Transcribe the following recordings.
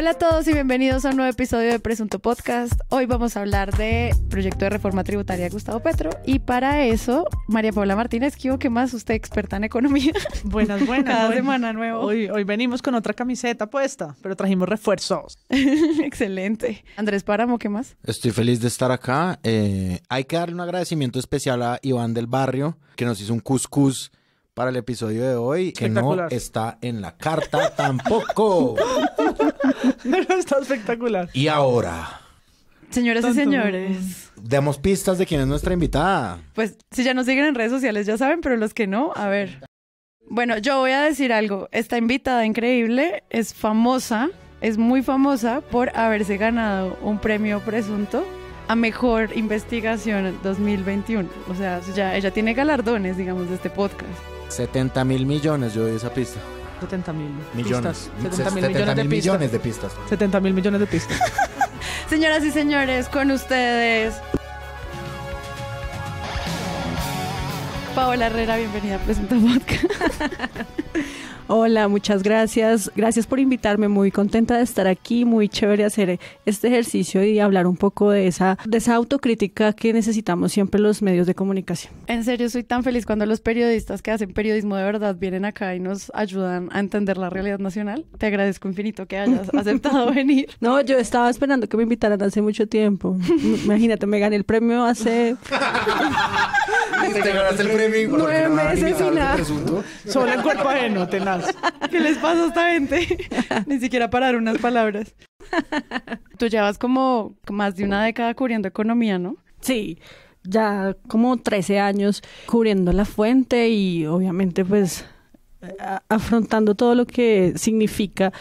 Hola a todos y bienvenidos a un nuevo episodio de Presunto Podcast. Hoy vamos a hablar de proyecto de reforma tributaria Gustavo Petro y para eso María Paula Martínez, ¿qué más? Usted experta en economía. Buenas, buenas. Cada semana nuevo. Hoy, hoy venimos con otra camiseta puesta, pero trajimos refuerzos. Excelente. Andrés Páramo, ¿qué más? Estoy feliz de estar acá. Eh, hay que darle un agradecimiento especial a Iván del Barrio, que nos hizo un cuscús para el episodio de hoy, que no está en la carta tampoco. Está espectacular. Y ahora. Señoras y señores. Demos pistas de quién es nuestra invitada. Pues si ya nos siguen en redes sociales ya saben, pero los que no, a ver. Bueno, yo voy a decir algo. Esta invitada increíble es famosa, es muy famosa por haberse ganado un premio presunto a Mejor Investigación 2021. O sea, ya, ella tiene galardones, digamos, de este podcast. 70 mil millones, yo doy esa pista. 70 mil millones. millones, de, pistas. 70 mil millones de pistas. Señoras y señores, con ustedes. Paola Herrera, bienvenida a Presenta Podcast. Hola, muchas gracias. Gracias por invitarme. Muy contenta de estar aquí. Muy chévere hacer este ejercicio y hablar un poco de esa, de esa autocrítica que necesitamos siempre los medios de comunicación. En serio, soy tan feliz cuando los periodistas que hacen periodismo de verdad vienen acá y nos ayudan a entender la realidad nacional. Te agradezco infinito que hayas aceptado venir. No, yo estaba esperando que me invitaran hace mucho tiempo. Imagínate, me gané el premio hace... te, el premio. Nueve meses y nada. Solo el cuerpo ajeno, tenaz. ¿Qué les pasa a esta gente? Ni siquiera parar unas palabras. Tú llevas como más de una década cubriendo economía, ¿no? Sí, ya como 13 años cubriendo la fuente y obviamente pues afrontando todo lo que significa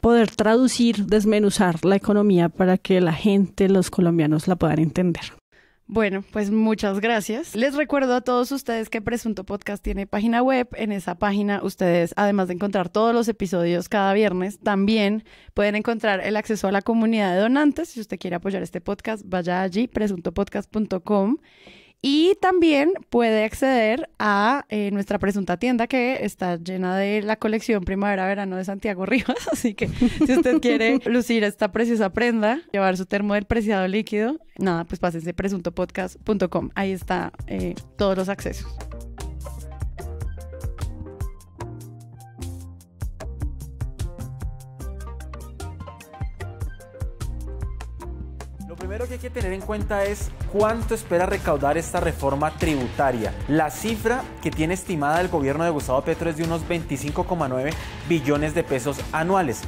poder traducir, desmenuzar la economía para que la gente, los colombianos la puedan entender. Bueno, pues muchas gracias. Les recuerdo a todos ustedes que Presunto Podcast tiene página web. En esa página ustedes, además de encontrar todos los episodios cada viernes, también pueden encontrar el acceso a la comunidad de donantes. Si usted quiere apoyar este podcast, vaya allí, presuntopodcast.com. Y también puede acceder a eh, nuestra presunta tienda que está llena de la colección Primavera-Verano de Santiago Rivas. Así que si usted quiere lucir esta preciosa prenda, llevar su termo del preciado líquido, nada, pues pásense presuntopodcast.com. Ahí está eh, todos los accesos. primero que hay que tener en cuenta es cuánto espera recaudar esta reforma tributaria. La cifra que tiene estimada el gobierno de Gustavo Petro es de unos 25,9 billones de pesos anuales.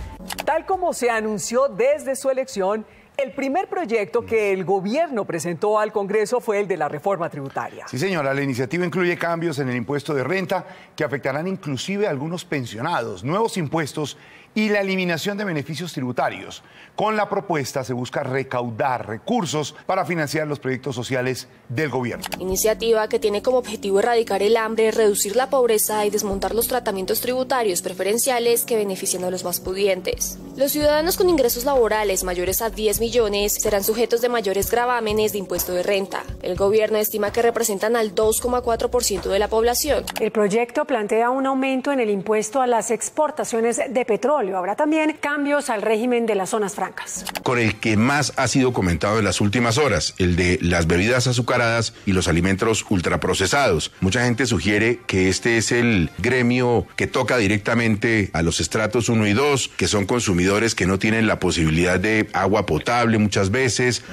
Tal como se anunció desde su elección, el primer proyecto que el gobierno presentó al Congreso fue el de la reforma tributaria. Sí, señora, la iniciativa incluye cambios en el impuesto de renta que afectarán inclusive a algunos pensionados, nuevos impuestos y la eliminación de beneficios tributarios. Con la propuesta se busca recaudar recursos para financiar los proyectos sociales del gobierno. Iniciativa que tiene como objetivo erradicar el hambre, reducir la pobreza y desmontar los tratamientos tributarios preferenciales que benefician a los más pudientes. Los ciudadanos con ingresos laborales mayores a 10 millones serán sujetos de mayores gravámenes de impuesto de renta. El gobierno estima que representan al 2,4% de la población. El proyecto plantea un aumento en el impuesto a las exportaciones de petróleo Habrá también cambios al régimen de las zonas francas. Con el que más ha sido comentado en las últimas horas, el de las bebidas azucaradas y los alimentos ultraprocesados. Mucha gente sugiere que este es el gremio que toca directamente a los estratos 1 y 2, que son consumidores que no tienen la posibilidad de agua potable muchas veces.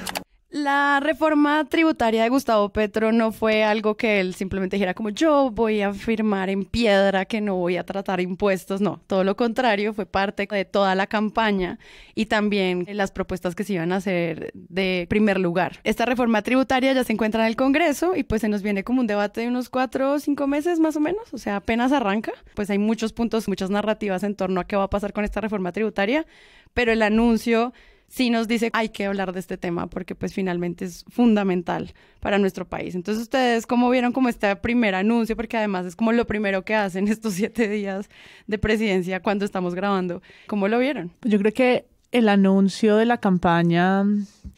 La reforma tributaria de Gustavo Petro no fue algo que él simplemente dijera como yo voy a firmar en piedra que no voy a tratar impuestos, no, todo lo contrario, fue parte de toda la campaña y también las propuestas que se iban a hacer de primer lugar. Esta reforma tributaria ya se encuentra en el Congreso y pues se nos viene como un debate de unos cuatro o cinco meses más o menos, o sea, apenas arranca, pues hay muchos puntos, muchas narrativas en torno a qué va a pasar con esta reforma tributaria, pero el anuncio sí nos dice hay que hablar de este tema porque pues finalmente es fundamental para nuestro país. Entonces ustedes, ¿cómo vieron como este primer anuncio? Porque además es como lo primero que hacen estos siete días de presidencia cuando estamos grabando. ¿Cómo lo vieron? Pues yo creo que el anuncio de la campaña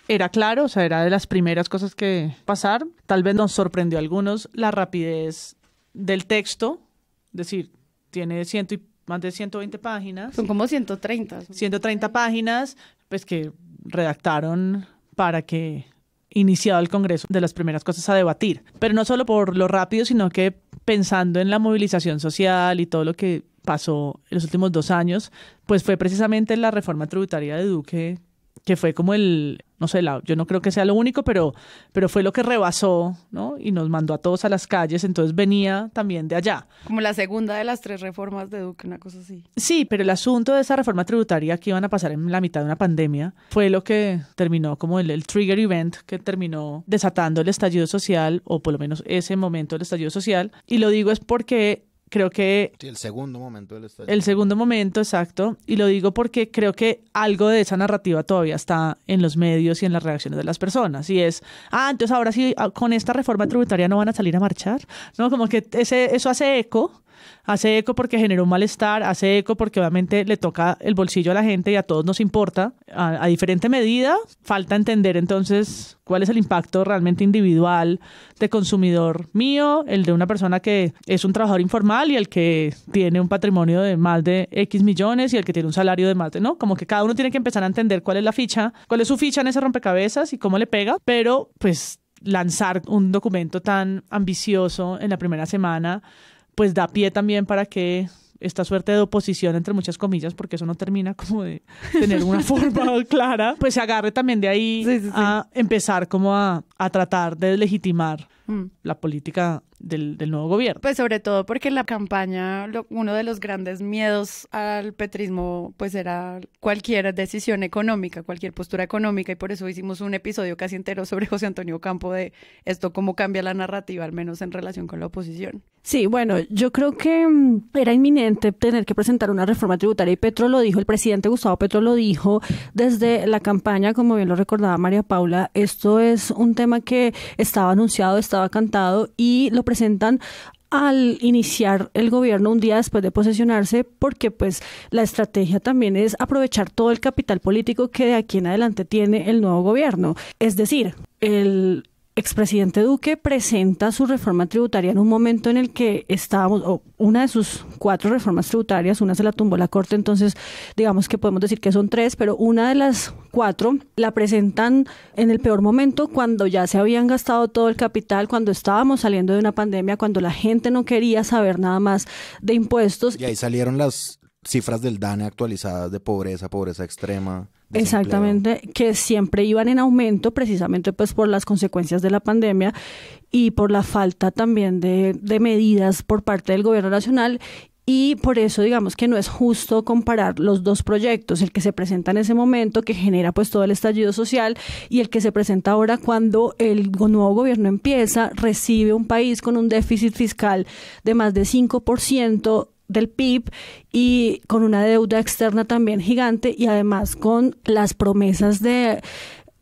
era claro, o sea, era de las primeras cosas que pasar. Tal vez nos sorprendió a algunos la rapidez del texto, es decir, tiene ciento y más de 120 páginas. Son como 130. 130 páginas, pues que redactaron para que iniciado el Congreso de las primeras cosas a debatir, pero no solo por lo rápido, sino que pensando en la movilización social y todo lo que pasó en los últimos dos años, pues fue precisamente la reforma tributaria de Duque que fue como el, no sé, la, yo no creo que sea lo único, pero, pero fue lo que rebasó, ¿no? Y nos mandó a todos a las calles, entonces venía también de allá. Como la segunda de las tres reformas de Duque, una cosa así. Sí, pero el asunto de esa reforma tributaria que iban a pasar en la mitad de una pandemia fue lo que terminó como el, el trigger event que terminó desatando el estallido social, o por lo menos ese momento del estallido social. Y lo digo es porque creo que... el segundo momento del El segundo momento, exacto. Y lo digo porque creo que algo de esa narrativa todavía está en los medios y en las reacciones de las personas. Y es, ah, entonces ahora sí, ah, con esta reforma tributaria no van a salir a marchar. No, como que ese, eso hace eco hace eco porque genera un malestar, hace eco porque obviamente le toca el bolsillo a la gente y a todos nos importa. A, diferente medida, falta entender entonces cuál es el impacto realmente individual de consumidor mío, el de una persona que es un trabajador informal y el que tiene un patrimonio de más de X millones y el que tiene un salario de más de, ¿no? Como que cada uno tiene que empezar a entender cuál es la ficha, cuál es su ficha en ese rompecabezas y cómo le pega, pero pues lanzar un documento tan ambicioso en la primera semana pues da pie también para que esta suerte de oposición, entre muchas comillas, porque eso no termina como de tener una forma clara, pues se agarre también de ahí a empezar como a, a tratar de legitimar mm. la política del, nuevo gobierno. Pues sobre todo porque la campaña, uno de los grandes miedos al petrismo, pues era cualquier decisión económica, cualquier postura económica, y por eso hicimos un episodio casi entero sobre José Antonio Campo de esto, cómo cambia la narrativa, al menos en relación con la oposición. Sí, bueno, yo creo que mm, era inminente tener que presentar una reforma tributaria y Petro lo dijo, el presidente Gustavo Petro lo dijo desde la campaña, como bien lo recordaba María Paula, esto es un tema que estaba anunciado, estaba cantado y lo presentan al iniciar el gobierno un día después de posesionarse, porque pues la estrategia también es aprovechar todo el capital político que de aquí en adelante tiene el nuevo gobierno. Es decir, el expresidente Duque presenta su reforma tributaria en un momento en el que estábamos, o una de sus cuatro reformas tributarias, una se la tumbó la Corte, entonces digamos que podemos decir que son tres, pero una de las cuatro la presentan en el peor momento, cuando ya se habían gastado todo el capital, cuando estábamos saliendo de una pandemia, cuando la gente no quería saber nada más de impuestos. Y ahí salieron las, cifras del DANE actualizadas de pobreza, pobreza extrema. Exactamente, que siempre iban en aumento precisamente pues por las consecuencias de la pandemia y por la falta también de, de medidas por parte del gobierno nacional y por eso digamos que no es justo comparar los dos proyectos, el que se presenta en ese momento, que genera pues todo el estallido social, y el que se presenta ahora cuando el nuevo gobierno empieza, recibe un país con un déficit fiscal de más de 5%, del PIB y con una deuda externa también gigante y además con las promesas de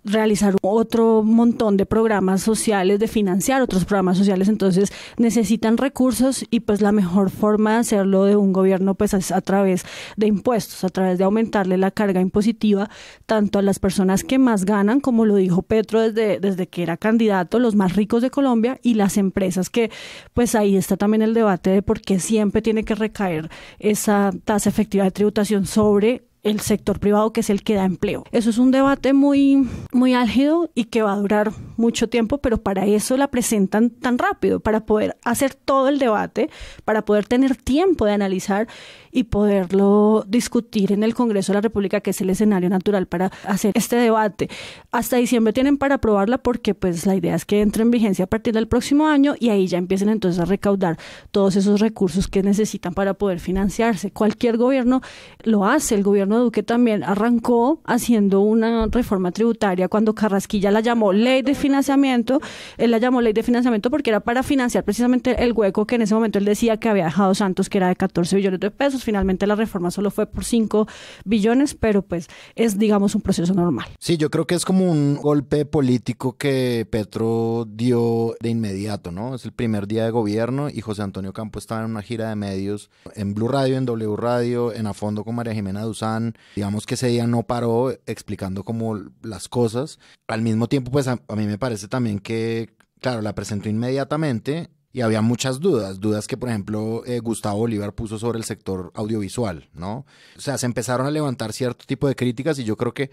realizar otro montón de programas sociales, de financiar otros programas sociales, entonces necesitan recursos y pues la mejor forma de hacerlo de un gobierno pues es a través de impuestos, a través de aumentarle la carga impositiva tanto a las personas que más ganan, como lo dijo Petro desde, desde que era candidato, los más ricos de Colombia y las empresas que pues ahí está también el debate de por qué siempre tiene que recaer esa tasa efectiva de tributación sobre el sector privado que es el que da empleo. Eso es un debate muy, muy álgido y que va a durar mucho tiempo, pero para eso la presentan tan rápido, para poder hacer todo el debate, para poder tener tiempo de analizar y poderlo discutir en el Congreso de la República, que es el escenario natural para hacer este debate. Hasta diciembre tienen para aprobarla porque pues la idea es que entre en vigencia a partir del próximo año y ahí ya empiecen entonces a recaudar todos esos recursos que necesitan para poder financiarse. Cualquier gobierno lo hace, el gobierno Duque también arrancó haciendo una reforma tributaria cuando Carrasquilla la llamó ley de financiamiento. Él la llamó ley de financiamiento porque era para financiar precisamente el hueco que en ese momento él decía que había dejado Santos, que era de 14 billones de pesos. Finalmente la reforma solo fue por 5 billones, pero pues es, digamos, un proceso normal. Sí, yo creo que es como un golpe político que Petro dio de inmediato, ¿no? Es el primer día de gobierno y José Antonio Campo estaba en una gira de medios en Blue Radio, en W Radio, en A Fondo con María Jimena Duzán digamos que ese día no paró explicando como las cosas. Al mismo tiempo, pues a, mí me parece también que, claro, la presentó inmediatamente y había muchas dudas, dudas que por ejemplo eh, Gustavo Bolívar puso sobre el sector audiovisual, ¿no? O sea, se empezaron a levantar cierto tipo de críticas y yo creo que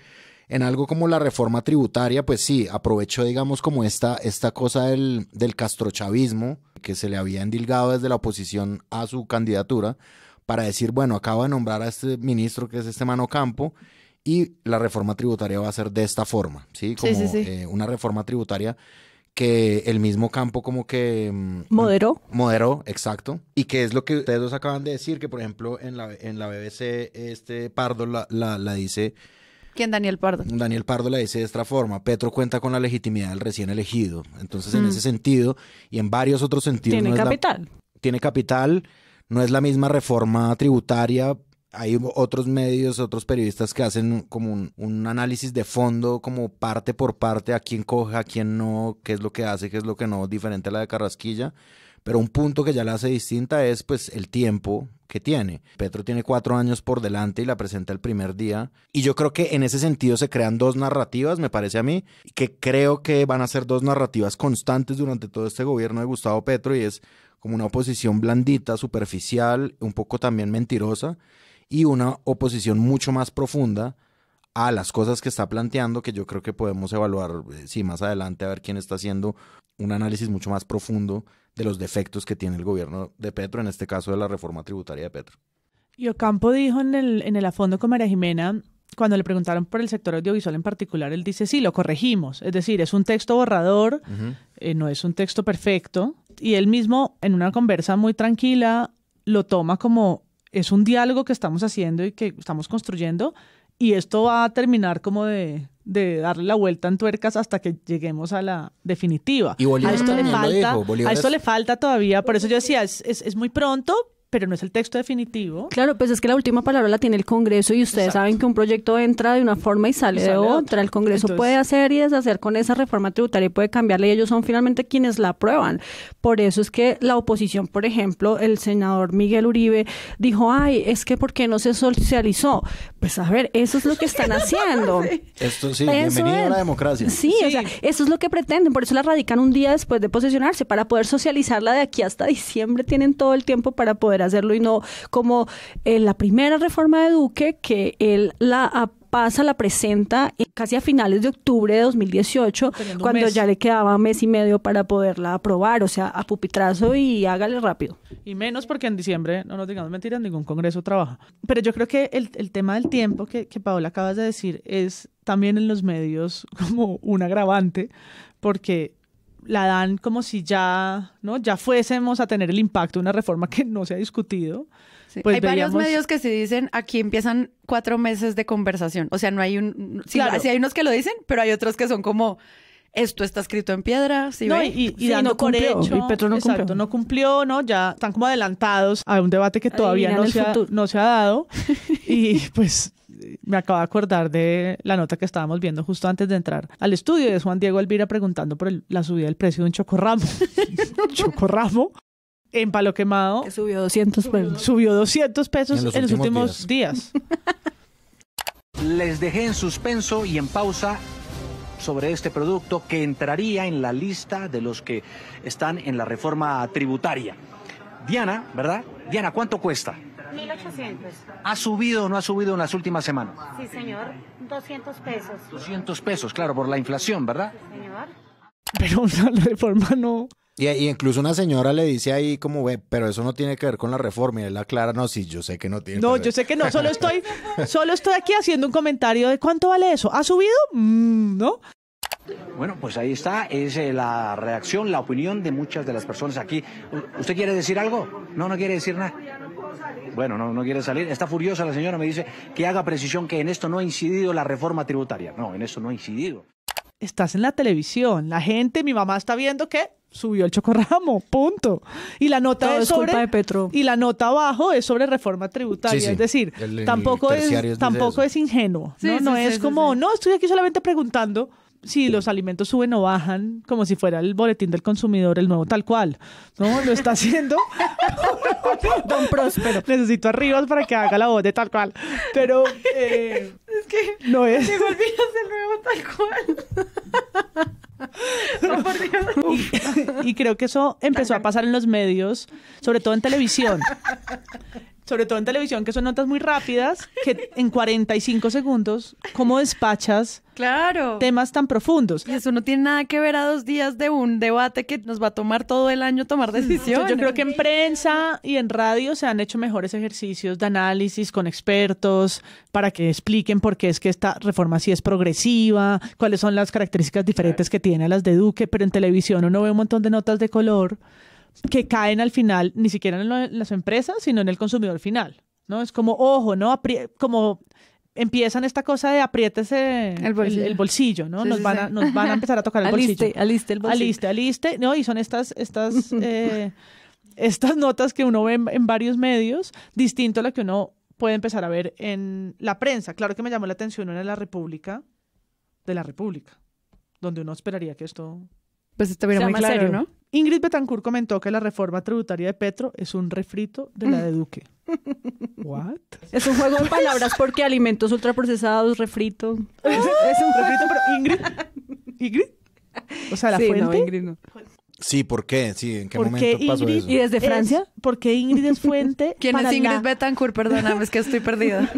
en algo como la reforma tributaria, pues sí, aprovechó digamos como esta, esta cosa del, del castrochavismo que se le había endilgado desde la oposición a su candidatura para decir, bueno, acabo de nombrar a este ministro que es este Mano Campo y la reforma tributaria va a ser de esta forma, ¿sí? Como eh, una reforma tributaria que el mismo campo como que... Mm, Moderó. Moderó, exacto. Y que es lo que ustedes dos acaban de decir, que por ejemplo en la, en la BBC este Pardo la, dice... ¿Quién? Daniel Pardo. Daniel Pardo la dice de esta forma. Petro cuenta con la legitimidad del recién elegido. Entonces, en mm. ese sentido y en varios otros sentidos... Tiene capital. tiene capital no es la misma reforma tributaria. Hay otros medios, otros periodistas que hacen como un, análisis de fondo, como parte por parte, a quién coge, a quién no, qué es lo que hace, qué es lo que no, diferente a la de Carrasquilla. Pero un punto que ya la hace distinta es pues el tiempo que tiene. Petro tiene cuatro años por delante y la presenta el primer día. Y yo creo que en ese sentido se crean dos narrativas, me parece a mí, que creo que van a ser dos narrativas constantes durante todo este gobierno de Gustavo Petro y es como una oposición blandita, superficial, un poco también mentirosa, y una oposición mucho más profunda a las cosas que está planteando, que yo creo que podemos evaluar, eh, sí, más adelante, a ver quién está haciendo un análisis mucho más profundo de los defectos que tiene el gobierno de Petro, en este caso de la reforma tributaria de Petro. Y Ocampo dijo en el, en el afondo con María Jimena, cuando le preguntaron por el sector audiovisual en particular, él dice, sí, lo corregimos. Es decir, es un texto borrador, eh, no es un texto perfecto, y él mismo en una conversa muy tranquila lo toma como es un diálogo que estamos haciendo y que estamos construyendo y esto va a terminar como de, de darle la vuelta en tuercas hasta que lleguemos a la definitiva. Y Bolívar a esto le falta, le falta todavía, por eso yo decía, es muy pronto, pero no es el texto definitivo. Claro, pues es que la última palabra la tiene el Congreso y ustedes saben que un proyecto entra de una forma y sale, de otra. El Congreso puede hacer y deshacer con esa reforma tributaria y puede cambiarla y ellos son finalmente quienes la aprueban. Por eso es que la oposición, por ejemplo, el senador Miguel Uribe dijo, ay, es que ¿por qué no se socializó? Pues a ver, eso es lo que están haciendo. Esto sí, bienvenido a la democracia. Sí, o sea, eso es lo que pretenden, por eso la radican un día después de posesionarse, para poder socializarla de aquí hasta diciembre tienen todo el tiempo para poder hacerlo y no como en eh, la primera reforma de Duque que él la pasa, la presenta casi a finales de octubre de 2018, cuando ya le quedaba mes y medio para poderla aprobar, o sea, a pupitrazo y hágale rápido. Y menos porque en diciembre, no nos digamos mentiras, ningún congreso trabaja. Pero yo creo que el, tema del tiempo que, que Paola acabas de decir es también en los medios como un agravante, porque la dan como si ya, ¿no? ya fuésemos a tener el impacto de una reforma que no se ha discutido. Pues hay varios medios que se dicen, aquí empiezan cuatro meses de conversación. O sea, no hay un... Sí, hay unos que lo dicen, pero hay otros que son como, esto está escrito en piedra, Y, no Y Petro no cumplió. no Ya están como adelantados a un debate que todavía no no se, ha, dado. y pues me acabo de acordar de la nota que estábamos viendo justo antes de entrar al estudio de Juan Diego Elvira preguntando por la subida del precio de un chocorramo. chocorramo en Palo Quemado. subió 200 pesos. Subió 200 pesos en los, últimos, días. días. Les dejé en suspenso y en pausa sobre este producto que entraría en la lista de los que están en la reforma tributaria. Diana, ¿verdad? Diana, ¿cuánto cuesta? 1800. ¿Ha subido o no ha subido en las últimas semanas? Sí, señor. 200 pesos. 200 pesos, claro, por la inflación, ¿verdad? señor. Pero una reforma no... Y, incluso una señora le dice ahí como, ve, pero eso no tiene que ver con la reforma. Y él aclara, no, sí, yo sé que no tiene. No, yo sé que no, solo estoy, solo estoy aquí haciendo un comentario de cuánto vale eso. ¿Ha subido? Mm, ¿No? Bueno, pues ahí está, es eh, la reacción, la opinión de muchas de las personas aquí. ¿Usted quiere decir algo? No, no quiere decir nada bueno, no, no quiere salir. Está furiosa la señora, me dice que haga precisión que en esto no ha incidido la reforma tributaria. No, en eso no ha incidido. Estás en la televisión, la gente, mi mamá está viendo que subió el chocorramo, punto. Y la nota es sobre de y la nota abajo es sobre reforma tributaria, es decir, tampoco es tampoco es ingenuo, no es como no estoy aquí solamente preguntando si los alimentos suben o bajan, como si fuera el boletín del consumidor, el nuevo tal cual. No, lo está haciendo. Don Próspero. Necesito arriba para que haga la voz de tal cual. Pero. Eh, es que. No es. el nuevo tal cual. y, creo que eso empezó a pasar en los medios, sobre todo en televisión sobre todo en televisión, que son notas muy rápidas, que en 45 segundos, ¿cómo despachas claro. temas tan profundos? Y eso no tiene nada que ver a dos días de un debate que nos va a tomar todo el año tomar decisiones. Yo creo que en prensa y en radio se han hecho mejores ejercicios de análisis con expertos para que expliquen por qué es que esta reforma sí es progresiva, cuáles son las características diferentes que tiene a las de Duque, pero en televisión uno ve un montón de notas de color que caen al final ni siquiera en, las empresas, sino en el consumidor final. ¿no? Es como, ojo, ¿no? como empiezan esta cosa de apriétese el bolsillo, ¿no? nos, van a, a empezar a tocar el bolsillo. Aliste, el bolsillo. Aliste, aliste, ¿no? Y son estas, estas, eh, estas notas que uno ve en, varios medios, distinto a la que uno puede empezar a ver en la prensa. Claro que me llamó la atención una la República, de la República, donde uno esperaría que esto pues esto viene muy claro, ¿no? Ingrid Betancourt comentó que la reforma tributaria de Petro es un refrito de la mm. de Duque. What? Es un juego de palabras porque alimentos ultraprocesados, refrito. Es, un refrito, pero Ingrid. Ingrid. O sea, la sí, fuente. No, Ingrid Sí, ¿por qué? Sí, ¿en qué momento pasó eso? ¿Y desde Francia? porque Ingrid es fuente. ¿Quién es Ingrid Betancourt? Perdóname, es que estoy perdida.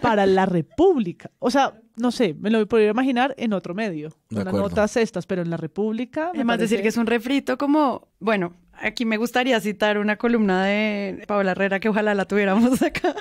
para la República. O sea, no sé, me lo podría imaginar en otro medio, en notas estas, pero en la República. Además, decir que es un refrito como, bueno, aquí me gustaría citar una columna de Paola Herrera, que ojalá la tuviéramos acá.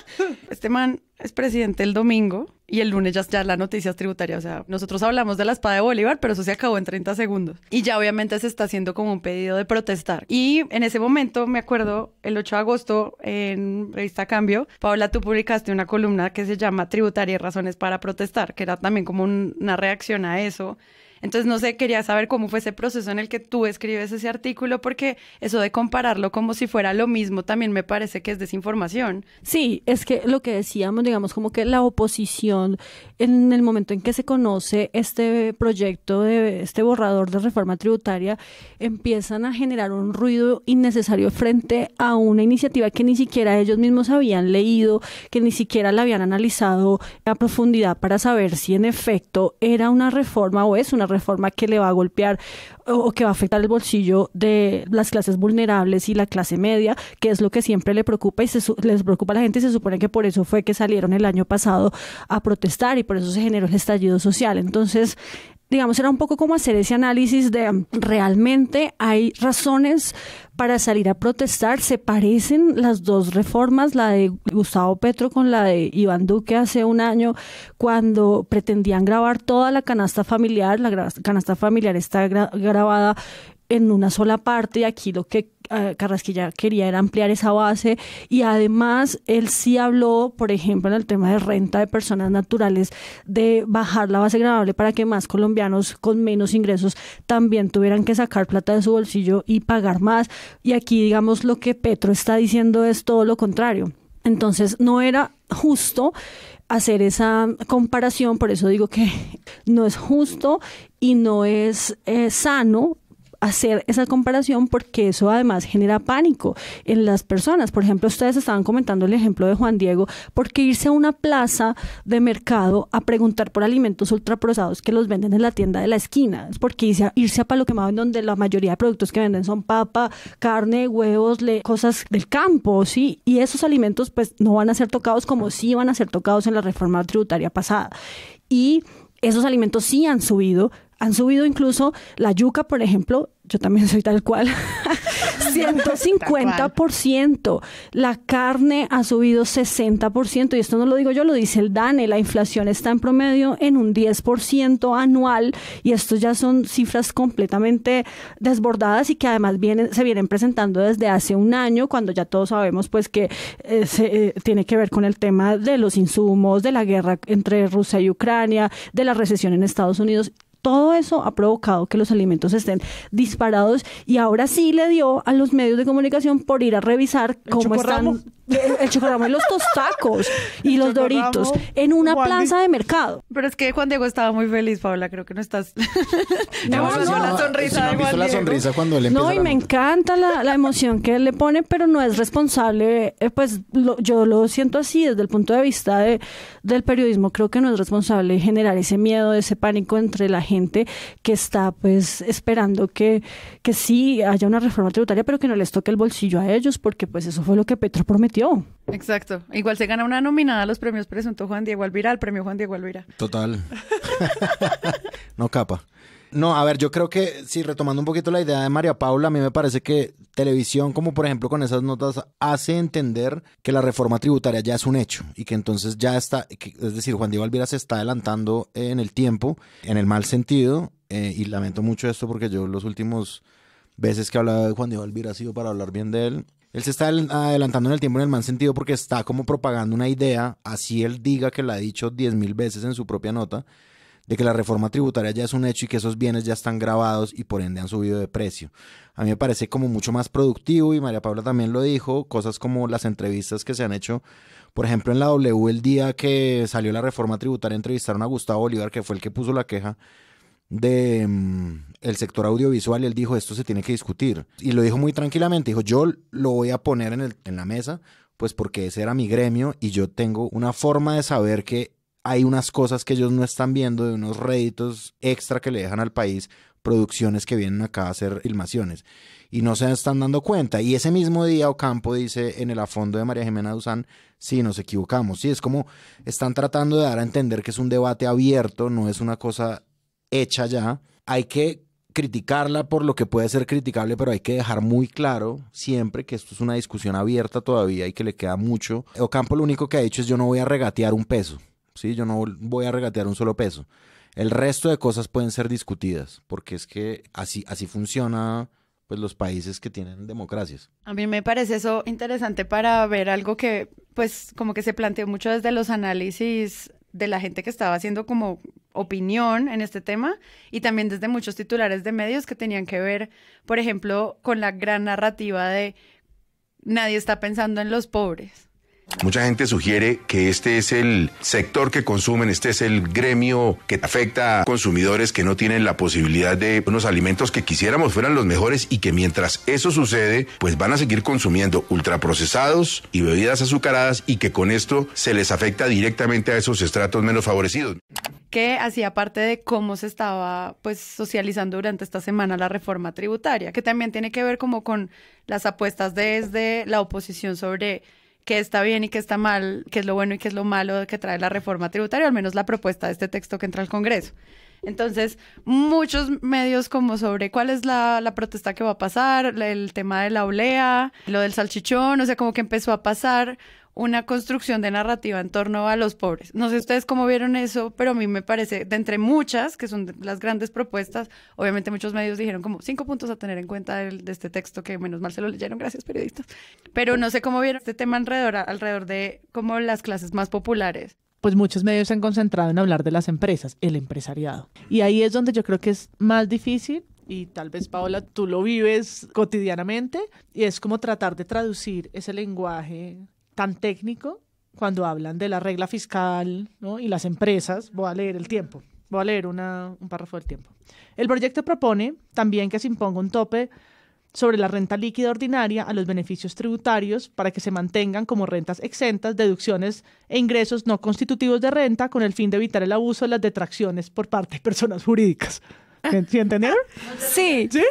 Este man es presidente el domingo y el lunes ya, ya la noticia es tributaria. O sea, nosotros hablamos de la espada de Bolívar, pero eso se acabó en 30 segundos. Y ya obviamente se está haciendo como un pedido de protestar. Y en ese momento, me acuerdo, el 8 de agosto, en Revista Cambio, Paola, tú publicaste una columna que se llama Tributaria y Razones para Protestar, que era también como una reacción a eso. Entonces, no sé, quería saber cómo fue ese proceso en el que tú escribes ese artículo, porque eso de compararlo como si fuera lo mismo también me parece que es desinformación. Sí, es que lo que decíamos, digamos, como que la oposición, en el momento en que se conoce este proyecto, de este borrador de reforma tributaria, empiezan a generar un ruido innecesario frente a una iniciativa que ni siquiera ellos mismos habían leído, que ni siquiera la habían analizado a profundidad para saber si en efecto era una reforma o es una reforma que le va a golpear o que va a afectar el bolsillo de las clases vulnerables y la clase media, que es lo que siempre le preocupa y se, les preocupa a la gente y se supone que por eso fue que salieron el año pasado a protestar y por eso se generó el estallido social. Entonces, digamos, era un poco como hacer ese análisis de mm, realmente hay razones para salir a protestar. Se parecen las dos reformas, la de Gustavo Petro con la de Iván Duque hace un año, cuando pretendían grabar toda la canasta familiar. La canasta familiar está grabada en una sola parte y aquí lo que ah, Carrasquilla quería era ampliar esa base y además él sí habló, por ejemplo, en el tema de renta de personas naturales, de bajar la base gravable para que más colombianos con menos ingresos también tuvieran que sacar plata de su bolsillo y pagar más. Y aquí, digamos, lo que Petro está diciendo es todo lo contrario. Entonces, no era justo hacer esa comparación, por eso digo que no es justo y no es eh, sano hacer esa comparación porque eso además genera pánico en las personas. Por ejemplo, ustedes estaban comentando el ejemplo de Juan Diego, porque irse a una plaza de mercado a preguntar por alimentos ultraprocesados que los venden en la tienda de la esquina, es porque irse a, irse Palo Quemado en donde la mayoría de productos que venden son papa, carne, huevos, cosas del campo, ¿sí? Y esos alimentos pues no van a ser tocados como sí van a ser tocados en la reforma tributaria pasada. Y esos alimentos sí han subido, han subido incluso la yuca, por ejemplo, yo también soy tal cual, 150%. La carne ha subido 60%, y esto no lo digo yo, lo dice el DANE, la inflación está en promedio en un 10% anual, y esto ya son cifras completamente desbordadas y que además vienen, se vienen presentando desde hace un año, cuando ya todos sabemos pues que eh, se, eh, tiene que ver con el tema de los insumos, de la guerra entre Rusia y Ucrania, de la recesión en Estados Unidos todo eso ha provocado que los alimentos estén disparados y ahora sí le dio a los medios de comunicación por ir a revisar cómo están el, y los tostacos y los doritos en una plaza de... mercado. Pero es que Juan Diego estaba muy feliz, Paula, creo que no estás... no, no, no, la sonrisa no la sonrisa cuando No, y me encanta la, emoción que él le pone, pero no es responsable, eh, pues yo lo siento así desde el punto de vista de, del periodismo, creo que no es responsable generar ese miedo, ese pánico entre la gente que está pues esperando que, que sí haya una reforma tributaria, pero que no les toque el bolsillo a ellos, porque pues eso fue lo que Petro prometió Exacto. Igual se gana una nominada a los premios Presunto Juan Diego Alvira, al premio Juan Diego Alvira. Total. no capa. No, a ver, yo creo que, si retomando un poquito la idea de María Paula, a mí me parece que televisión, como por ejemplo con esas notas, hace entender que la reforma tributaria ya es un hecho y que entonces ya está, es decir, Juan Diego Alvira se está adelantando en el tiempo, en el mal sentido, eh, y lamento mucho esto porque yo los últimos veces que he hablado de Juan Diego Alvira ha sido para hablar bien de él él se está adelantando en el tiempo en el mal sentido porque está como propagando una idea, así él diga que la ha dicho diez mil veces en su propia nota, de que la reforma tributaria ya es un hecho y que esos bienes ya están grabados y por ende han subido de precio. A mí me parece como mucho más productivo y María Paula también lo dijo, cosas como las entrevistas que se han hecho, por ejemplo en la W el día que salió la reforma tributaria entrevistaron a Gustavo Bolívar, que fue el que puso la queja de mm, el sector audiovisual, y él dijo, esto se tiene que discutir. Y lo dijo muy tranquilamente, dijo, yo lo voy a poner en, la mesa, pues porque ese era mi gremio y yo tengo una forma de saber que hay unas cosas que ellos no están viendo, de unos réditos extra que le dejan al país, producciones que vienen acá a hacer filmaciones y no se están dando cuenta. Y ese mismo día Ocampo dice en el fondo de María Jimena Duzán, sí, nos equivocamos. Sí, es como están tratando de dar a entender que es un debate abierto, no es una cosa hecha ya, hay que criticarla por lo que puede ser criticable, pero hay que dejar muy claro siempre que esto es una discusión abierta todavía y que le queda mucho. Ocampo lo único que ha dicho es yo no voy a regatear un peso, ¿sí? Yo no voy a regatear un solo peso. El resto de cosas pueden ser discutidas, porque es que así, así funciona pues los países que tienen democracias. A mí me parece eso interesante para ver algo que pues como que se planteó mucho desde los análisis de la gente que estaba haciendo como opinión en este tema y también desde muchos titulares de medios que tenían que ver, por ejemplo, con la gran narrativa de nadie está pensando en los pobres. Mucha gente sugiere que este es el sector que consumen, este es el gremio que afecta a consumidores que no tienen la posibilidad de unos alimentos que quisiéramos fueran los mejores y que mientras eso sucede, pues van a seguir consumiendo ultraprocesados y bebidas azucaradas y que con esto se les afecta directamente a esos estratos menos favorecidos que hacía parte de cómo se estaba pues socializando durante esta semana la reforma tributaria, que también tiene que ver como con las apuestas desde la oposición sobre qué está bien y qué está mal, qué es lo bueno y qué es lo malo que trae la reforma tributaria, al menos la propuesta de este texto que entra al Congreso. Entonces, muchos medios como sobre cuál es la, la protesta que va a pasar, el tema de la olea, lo del salchichón, o sea, como que empezó a pasar una construcción de narrativa en torno a los pobres. No sé ustedes cómo vieron eso, pero a mí me parece, de entre muchas, que son las grandes propuestas, obviamente muchos medios dijeron como cinco puntos a tener en cuenta de, este texto, que menos mal se lo leyeron, gracias periodistas, pero no sé cómo vieron este tema alrededor, alrededor de como las clases más populares pues muchos medios se han concentrado en hablar de las empresas, el empresariado. Y ahí es donde yo creo que es más difícil y tal vez Paola tú lo vives cotidianamente y es como tratar de traducir ese lenguaje tan técnico cuando hablan de la regla fiscal y las empresas. Voy a leer el tiempo. Voy a leer una, un párrafo del tiempo. El proyecto propone también que se imponga un tope sobre la renta líquida ordinaria a los beneficios tributarios para que se mantengan como rentas exentas, deducciones e ingresos no constitutivos de renta con el fin de evitar el abuso de las detracciones por parte de personas jurídicas. ¿Sí entendieron? Sí. ¿Sí?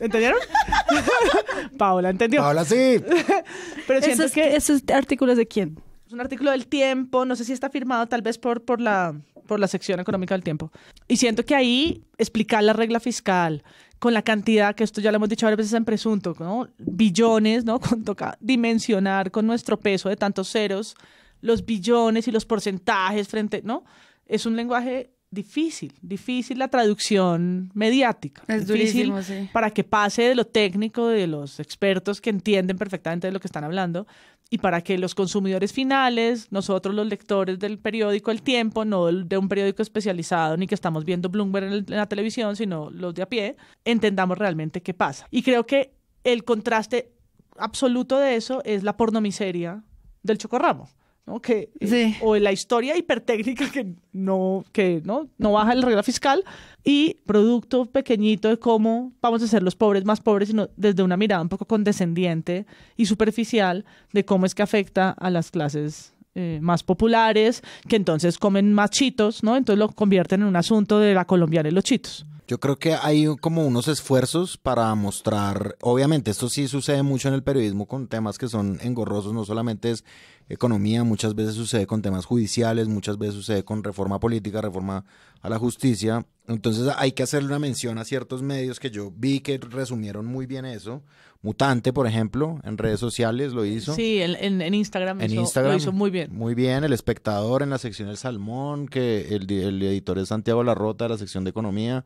¿Entendieron? Paola entendió. Paola sí. Pero siento que... que... de quién? Es un artículo del tiempo, no sé si está firmado tal vez por, por, la, por la sección económica del tiempo. Y siento que ahí explicar la regla fiscal con la cantidad, que esto ya lo hemos dicho varias veces en presunto, ¿no? Billones, ¿no? Con, toca dimensionar con nuestro peso de tantos ceros, los billones y los porcentajes frente, ¿no? Es un lenguaje difícil, difícil la traducción mediática. Es difícil para que pase de lo técnico de los expertos que entienden perfectamente de lo que están hablando y para que los consumidores finales, nosotros los lectores del periódico El Tiempo, no de un periódico especializado ni que estamos viendo Bloomberg en, la televisión, sino los de a pie, entendamos realmente qué pasa. Y creo que el contraste absoluto de eso es la pornomiseria del Chocorramo ¿no? Eh, o la historia hipertécnica que no, que no, no baja la regla fiscal, y producto pequeñito de cómo vamos a ser los pobres más pobres, sino desde una mirada un poco condescendiente y superficial de cómo es que afecta a las clases eh, más populares, que entonces comen más chitos, ¿no? Entonces lo convierten en un asunto de la colombiana y los chitos. Yo creo que hay como unos esfuerzos para mostrar, obviamente, esto sí sucede mucho en el periodismo con temas que son engorrosos, no solamente es economía, muchas veces sucede con temas judiciales, muchas veces sucede con reforma política, reforma a la justicia. Entonces hay que hacerle una mención a ciertos medios que yo vi que resumieron muy bien eso. Mutante, por ejemplo, en redes sociales lo hizo. Sí, en, Instagram, lo hizo muy bien. Muy bien, El Espectador en la sección El Salmón, que el, el editor es Santiago Larrota de la sección de Economía.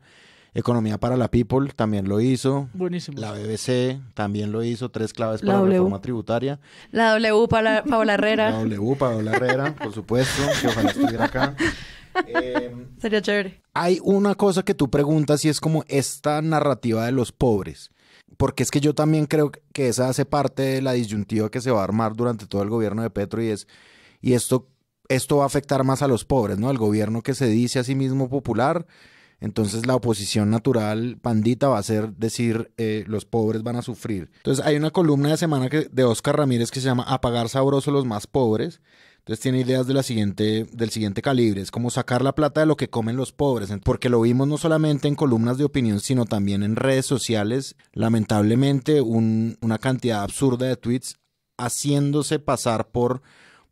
Economía para la People también lo hizo. Buenísimo. La BBC también lo hizo. Tres claves para la, reforma tributaria. La W para Paola Herrera. La W Paola Herrera, por supuesto, ojalá estuviera acá. Sería eh, chévere. Hay una cosa que tú preguntas y es como esta narrativa de los pobres. Porque es que yo también creo que esa hace parte de la disyuntiva que se va a armar durante todo el gobierno de Petro y es, y esto, esto va a afectar más a los pobres, ¿no? Al gobierno que se dice a sí mismo popular entonces la oposición natural pandita va a ser decir eh, los pobres van a sufrir. Entonces hay una columna de semana de Oscar Ramírez que se llama Apagar sabroso los más pobres. Entonces tiene ideas de la siguiente, del siguiente calibre. Es como sacar la plata de lo que comen los pobres. Porque lo vimos no solamente en columnas de opinión, sino también en redes sociales. Lamentablemente, una cantidad absurda de tweets haciéndose pasar por.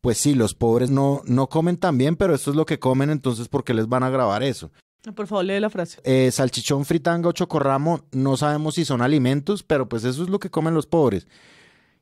Pues sí, los pobres no, no comen tan bien, pero esto es lo que comen, entonces ¿por qué les van a grabar eso? Ah, por favor, lee la frase. Eh, salchichón, fritanga o chocorramo, no sabemos si son alimentos, pero pues eso es lo que comen los pobres.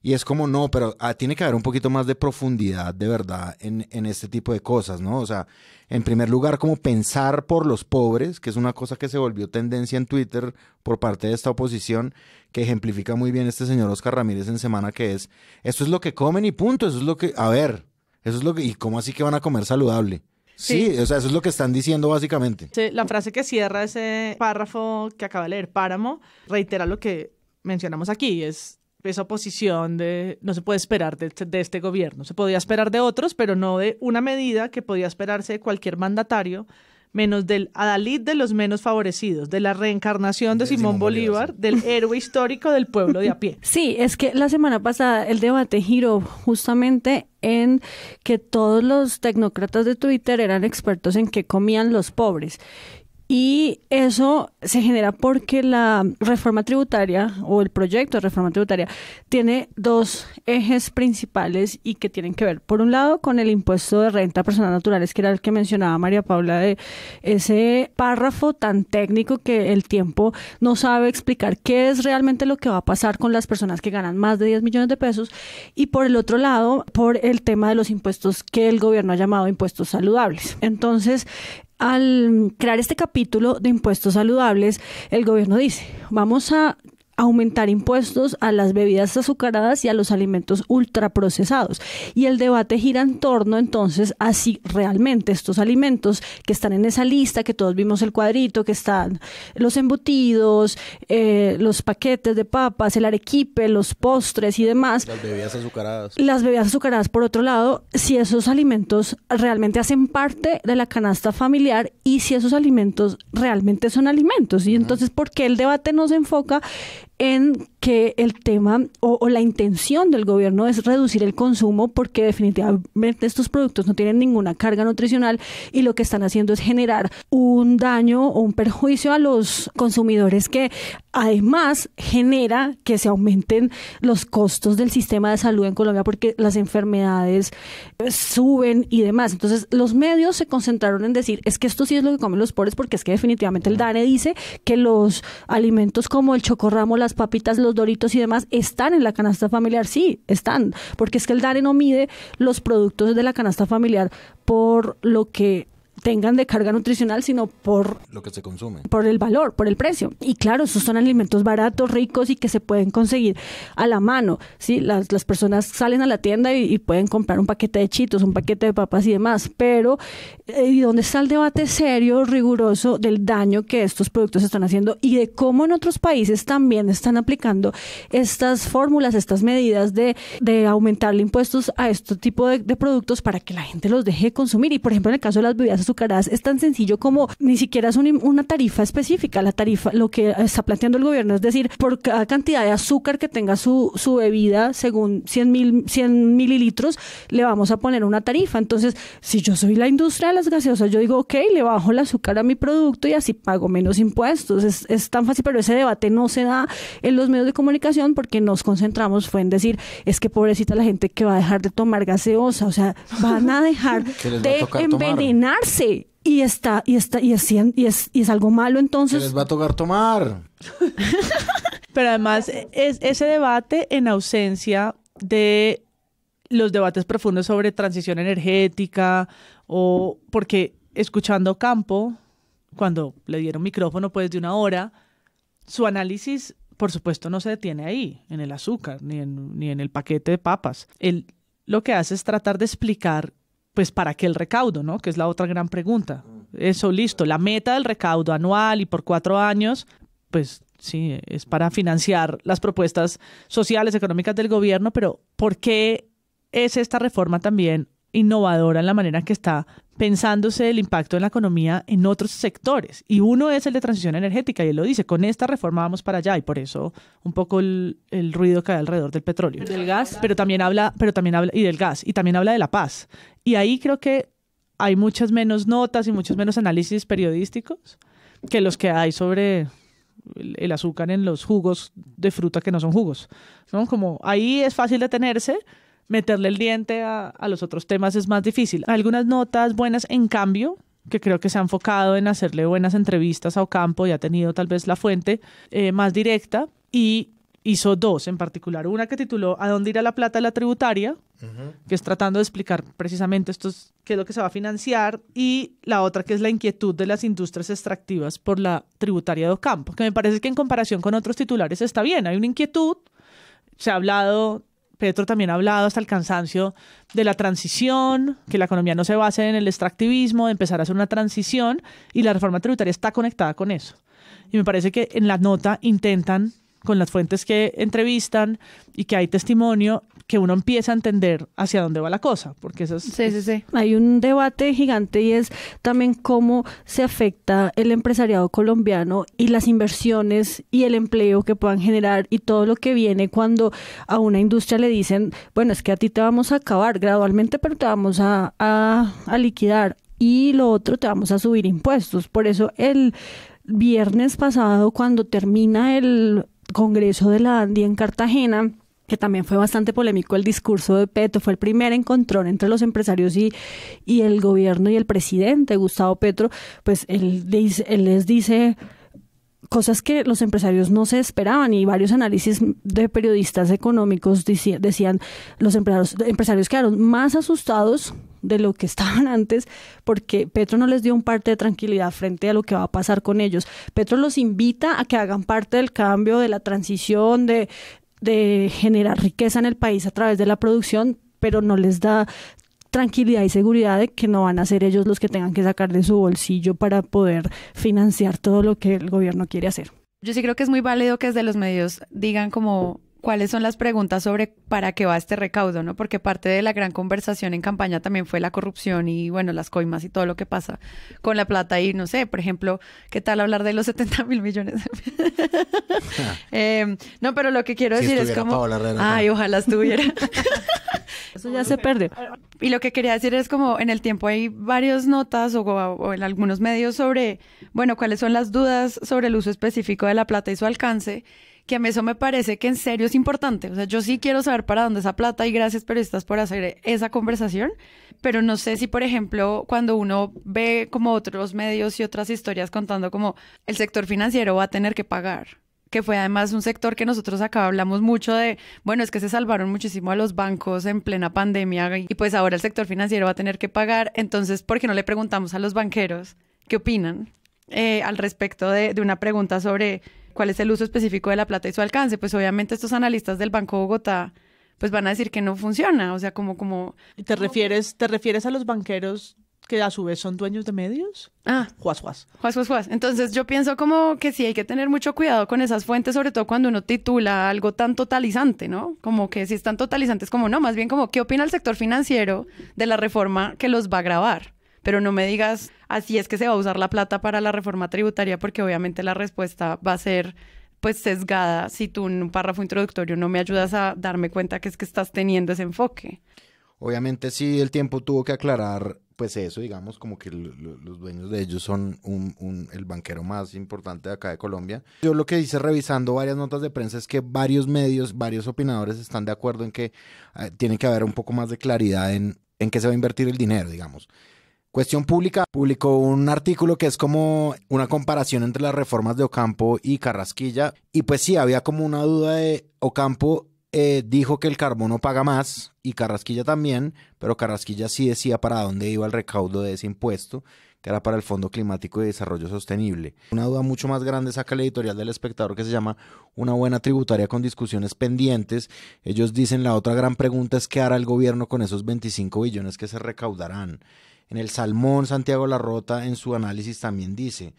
Y es como, no, pero ah, tiene que haber un poquito más de profundidad de verdad en, en, este tipo de cosas, ¿no? O sea, en primer lugar, como pensar por los pobres, que es una cosa que se volvió tendencia en Twitter por parte de esta oposición, que ejemplifica muy bien este señor Oscar Ramírez en semana, que es, esto es lo que comen y punto, eso es lo que, a ver, eso es lo que, ¿y cómo así que van a comer saludable? Sí. o sea, eso es lo que están diciendo básicamente. Sí, la frase que cierra ese párrafo que acaba de leer Páramo reitera lo que mencionamos aquí, es esa oposición de no se puede esperar de, este, este gobierno. Se podía esperar de otros, pero no de una medida que podía esperarse de cualquier mandatario, menos del adalid de los menos favorecidos, de la reencarnación de, Simón, Bolívar, del héroe histórico del pueblo de a pie. Sí, es que la semana pasada el debate giró justamente en que todos los tecnócratas de Twitter eran expertos en qué comían los pobres. Y eso se genera porque la reforma tributaria o el proyecto de reforma tributaria tiene dos ejes principales y que tienen que ver, por un lado, con el impuesto de renta a personas naturales, que era el que mencionaba María Paula, de ese párrafo tan técnico que el tiempo no sabe explicar qué es realmente lo que va a pasar con las personas que ganan más de 10 millones de pesos. Y por el otro lado, por el tema de los impuestos que el gobierno ha llamado impuestos saludables. Entonces, al crear este capítulo de impuestos saludables, el gobierno dice, vamos a aumentar impuestos a las bebidas azucaradas y a los alimentos ultraprocesados. Y el debate gira en torno entonces a si realmente estos alimentos que están en esa lista, que todos vimos el cuadrito, que están los embutidos, eh, los paquetes de papas, el arequipe, los postres y demás. Las bebidas azucaradas. Las bebidas azucaradas, por otro lado, si esos alimentos realmente hacen parte de la canasta familiar y si esos alimentos realmente son alimentos. Y entonces, ¿por qué el debate no se enfoca en que el tema o, la intención del gobierno es reducir el consumo porque definitivamente estos productos no tienen ninguna carga nutricional y lo que están haciendo es generar un daño o un perjuicio a los consumidores que además genera que se aumenten los costos del sistema de salud en Colombia porque las enfermedades eh, suben y demás. Entonces los medios se concentraron en decir es que esto sí es lo que comen los pobres porque es que definitivamente el DANE dice que los alimentos como el chocorramo, la las papitas, los doritos y demás están en la canasta familiar. Sí, están, porque es que el DARE no mide los productos de la canasta familiar por lo que tengan de carga nutricional, sino por lo que se consume. Por el valor, por el precio. Y claro, esos son alimentos baratos, ricos y que se pueden conseguir a la mano. ¿sí? Las, personas salen a la tienda y, pueden comprar un paquete de chitos, un paquete de papas y demás. Pero, eh, ¿y dónde está el debate serio, riguroso del daño que estos productos están haciendo y de cómo en otros países también están aplicando estas fórmulas, estas medidas de, de aumentarle impuestos a este tipo de, de productos para que la gente los deje consumir? Y, por ejemplo, en el caso de las bebidas es tan sencillo como ni siquiera es una tarifa específica. La tarifa, lo que está planteando el gobierno es decir, por cada cantidad de azúcar que tenga su, su bebida, según 100, mil, 100 mililitros, le vamos a poner una tarifa. Entonces, si yo soy la industria de las gaseosas, yo digo, ok, le bajo el azúcar a mi producto y así pago menos impuestos. Es, es tan fácil, pero ese debate no se da en los medios de comunicación porque nos concentramos fue en decir, es que pobrecita la gente que va a dejar de tomar gaseosa, o sea, van a dejar de envenenarse Sí, y está, y está, y es, y es, algo malo, entonces. les va a tocar tomar. Pero además, es ese debate en ausencia de los debates profundos sobre transición energética o porque escuchando Campo, cuando le dieron micrófono pues de una hora, su análisis por supuesto no se detiene ahí, en el azúcar, ni en, ni en el paquete de papas. Él lo que hace es tratar de explicar pues para qué el recaudo, ¿no? Que es la otra gran pregunta. Eso, listo, la meta del recaudo anual y por cuatro años, pues sí, es para financiar las propuestas sociales, económicas del gobierno, pero ¿por qué es esta reforma también innovadora en la manera que está pensándose el impacto en la economía en otros sectores. Y uno es el de transición energética, y él lo dice, con esta reforma vamos para allá, y por eso un poco el, el ruido que hay alrededor del petróleo. Del gas. Pero también habla, pero también habla, y del gas, y también habla de la paz. Y ahí creo que hay muchas menos notas y muchos menos análisis periodísticos que los que hay sobre el, azúcar en los jugos de fruta que no son jugos. ¿no? Como ahí es fácil detenerse meterle el diente a, los otros temas es más difícil. Algunas notas buenas, en cambio, que creo que se ha enfocado en hacerle buenas entrevistas a Ocampo y ha tenido tal vez la fuente eh, más directa y hizo dos en particular. Una que tituló ¿A dónde irá la plata de la tributaria? que es tratando de explicar precisamente esto qué es lo que se va a financiar y la otra que es la inquietud de las industrias extractivas por la tributaria de Ocampo, que me parece que en comparación con otros titulares está bien, hay una inquietud, se ha hablado Petro también ha hablado hasta el cansancio de la transición, que la economía no se base en el extractivismo, empezar a hacer una transición y la reforma tributaria está conectada con eso. Y me parece que en la nota intentan, con las fuentes que entrevistan y que hay testimonio, que uno empieza a entender hacia dónde va la cosa, porque eso es... Sí, sí, sí. Hay un debate gigante y es también cómo se afecta el empresariado colombiano y las inversiones y el empleo que puedan generar y todo lo que viene cuando a una industria le dicen, bueno, es que a ti te vamos a acabar gradualmente, pero te vamos a, liquidar y lo otro te vamos a subir impuestos. Por eso el viernes pasado, cuando termina el Congreso de la ANDI en Cartagena, que también fue bastante polémico el discurso de Petro, fue el primer encontrón entre los empresarios y, y el gobierno y el presidente, Gustavo Petro, pues él, les dice cosas que los empresarios no se esperaban y varios análisis de periodistas económicos decían, decían los empresarios, empresarios quedaron más asustados de lo que estaban antes porque Petro no les dio un parte de tranquilidad frente a lo que va a pasar con ellos. Petro los invita a que hagan parte del cambio, de la transición, de, de generar riqueza en el país a través de la producción, pero no les da tranquilidad y seguridad de que no van a ser ellos los que tengan que sacar de su bolsillo para poder financiar todo lo que el gobierno quiere hacer. Yo sí creo que es muy válido que desde los medios digan como cuáles son las preguntas sobre para qué va este recaudo, ¿no? Porque parte de la gran conversación en campaña también fue la corrupción y, bueno, las coimas y todo lo que pasa con la plata. Y no sé, por ejemplo, ¿qué tal hablar de los 70 mil millones? Eh, no, pero lo que quiero decir es como. Ay, ojalá estuviera. Eso ya se perdió. Y lo que quería decir es como en el tiempo hay varias notas o, en algunos medios sobre, bueno, cuáles son las dudas sobre el uso específico de la plata y su alcance que a mí eso me parece que en serio es importante. O sea, yo sí quiero saber para dónde esa plata y gracias periodistas por hacer esa conversación, pero no sé si, por ejemplo, cuando uno ve como otros medios y otras historias contando como el sector financiero va a tener que pagar que fue además un sector que nosotros acá hablamos mucho de, bueno, es que se salvaron muchísimo a los bancos en plena pandemia y pues ahora el sector financiero va a tener que pagar, entonces, ¿por qué no le preguntamos a los banqueros qué opinan eh, al respecto de, de una pregunta sobre cuál es el uso específico de la plata y su alcance. Pues obviamente estos analistas del Banco Bogotá pues van a decir que no funciona, o sea, como como te refieres te refieres a los banqueros que a su vez son dueños de medios? Ah, juas juas. Juas juas juas. Entonces yo pienso como que sí hay que tener mucho cuidado con esas fuentes, sobre todo cuando uno titula algo tan totalizante, ¿no? Como que si es tan totalizante es como no, más bien como qué opina el sector financiero de la reforma que los va a grabar pero no me digas, así es que se va a usar la plata para la reforma tributaria, porque obviamente la respuesta va a ser pues sesgada si tú en un párrafo introductorio no me ayudas a darme cuenta que es que estás teniendo ese enfoque. Obviamente sí, el tiempo tuvo que aclarar pues eso, digamos, como que los dueños de ellos son el banquero más importante de acá de Colombia. Yo lo que hice revisando varias notas de prensa es que varios medios, varios opinadores están de acuerdo en que eh, tiene que haber un poco más de claridad en, en qué se va a invertir el dinero, digamos. Cuestión Pública publicó un artículo que es como una comparación entre las reformas de Ocampo y Carrasquilla. Y pues sí, había como una duda de Ocampo eh, dijo que el carbono paga más y Carrasquilla también, pero Carrasquilla sí decía para dónde iba el recaudo de ese impuesto, que era para el Fondo Climático y Desarrollo Sostenible. Una duda mucho más grande saca la editorial del espectador que se llama Una buena tributaria con discusiones pendientes. Ellos dicen la otra gran pregunta es qué hará el gobierno con esos 25 billones que se recaudarán. En el Salmón, Santiago Larrota, en su análisis, también dice,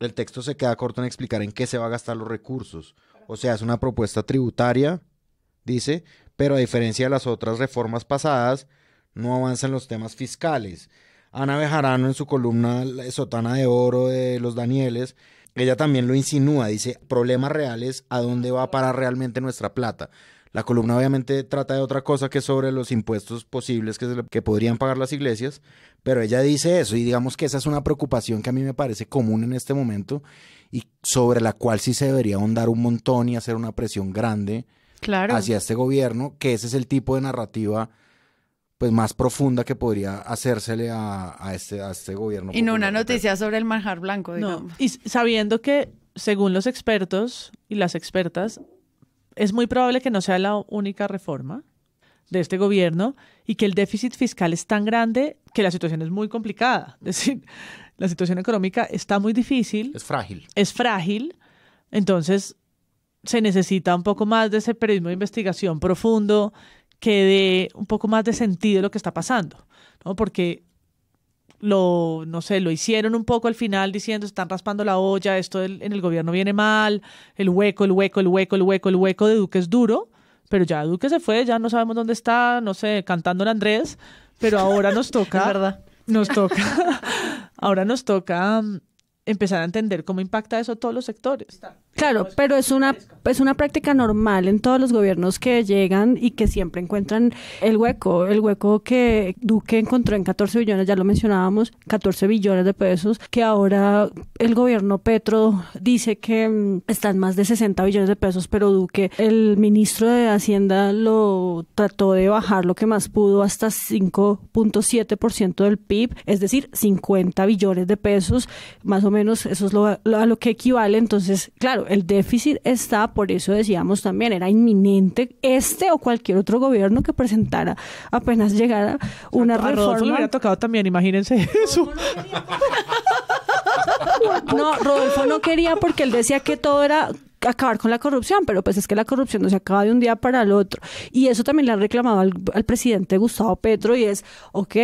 el texto se queda corto en explicar en qué se va a gastar los recursos. O sea, es una propuesta tributaria, dice, pero a diferencia de las otras reformas pasadas, no avanzan los temas fiscales. Ana Bejarano en su columna Sotana de Oro de los Danieles, ella también lo insinúa, dice, problemas reales, ¿a dónde va a parar realmente nuestra plata? La columna obviamente trata de otra cosa que sobre los impuestos posibles que, podrían pagar las iglesias, pero ella dice eso y digamos que esa es una preocupación que a mí me parece común en este momento y sobre la cual sí se debería ahondar un montón y hacer una presión grande hacia este gobierno, que ese es el tipo de narrativa pues más profunda que podría hacérsele a, a este, este gobierno. Y no una noticia sobre el manjar blanco, Y sabiendo que, según los expertos y las expertas, es muy probable que no sea la única reforma de este gobierno y que el déficit fiscal es tan grande que la situación es muy complicada. Es decir, la situación económica está muy difícil. Es frágil. Es frágil. Entonces, se necesita un poco más de ese periodismo de investigación profundo que dé un poco más de sentido a lo que está pasando, ¿no? Porque lo, no sé, lo hicieron un poco al final diciendo, están raspando la olla, esto en el gobierno viene mal, el hueco, el hueco, el hueco, el hueco, el hueco de Duque es duro, pero ya Duque se fue, ya no sabemos dónde está, no sé, cantando en Andrés, pero ahora nos toca, verdad. nos toca, ahora nos toca mm, empezar a entender cómo impacta eso a todos los sectores. Claro, pues, pero es una, es una práctica normal en todos los gobiernos que llegan y que siempre encuentran el hueco, el hueco que Duque encontró en 14 billones, ya lo mencionábamos, 14 billones de pesos, que ahora el gobierno Petro dice que mm, están más de 60 billones de pesos, pero Duque, el ministro de Hacienda lo trató de bajar lo que más pudo hasta 5.7% del PIB, es decir, 50 billones de pesos, más o menos eso es a lo que equivale, entonces, claro, el déficit está, por eso decíamos también, era inminente este o cualquier otro gobierno que presentara apenas llegara una reforma. Rodolfo hubiera tocado también, imagínense eso. No, Rodolfo no quería porque él decía que todo era acabar con la corrupción, pero pues es que la corrupción no se acaba de un día para el otro. Y eso también le ha reclamado al, al presidente Gustavo Petro y es, ok,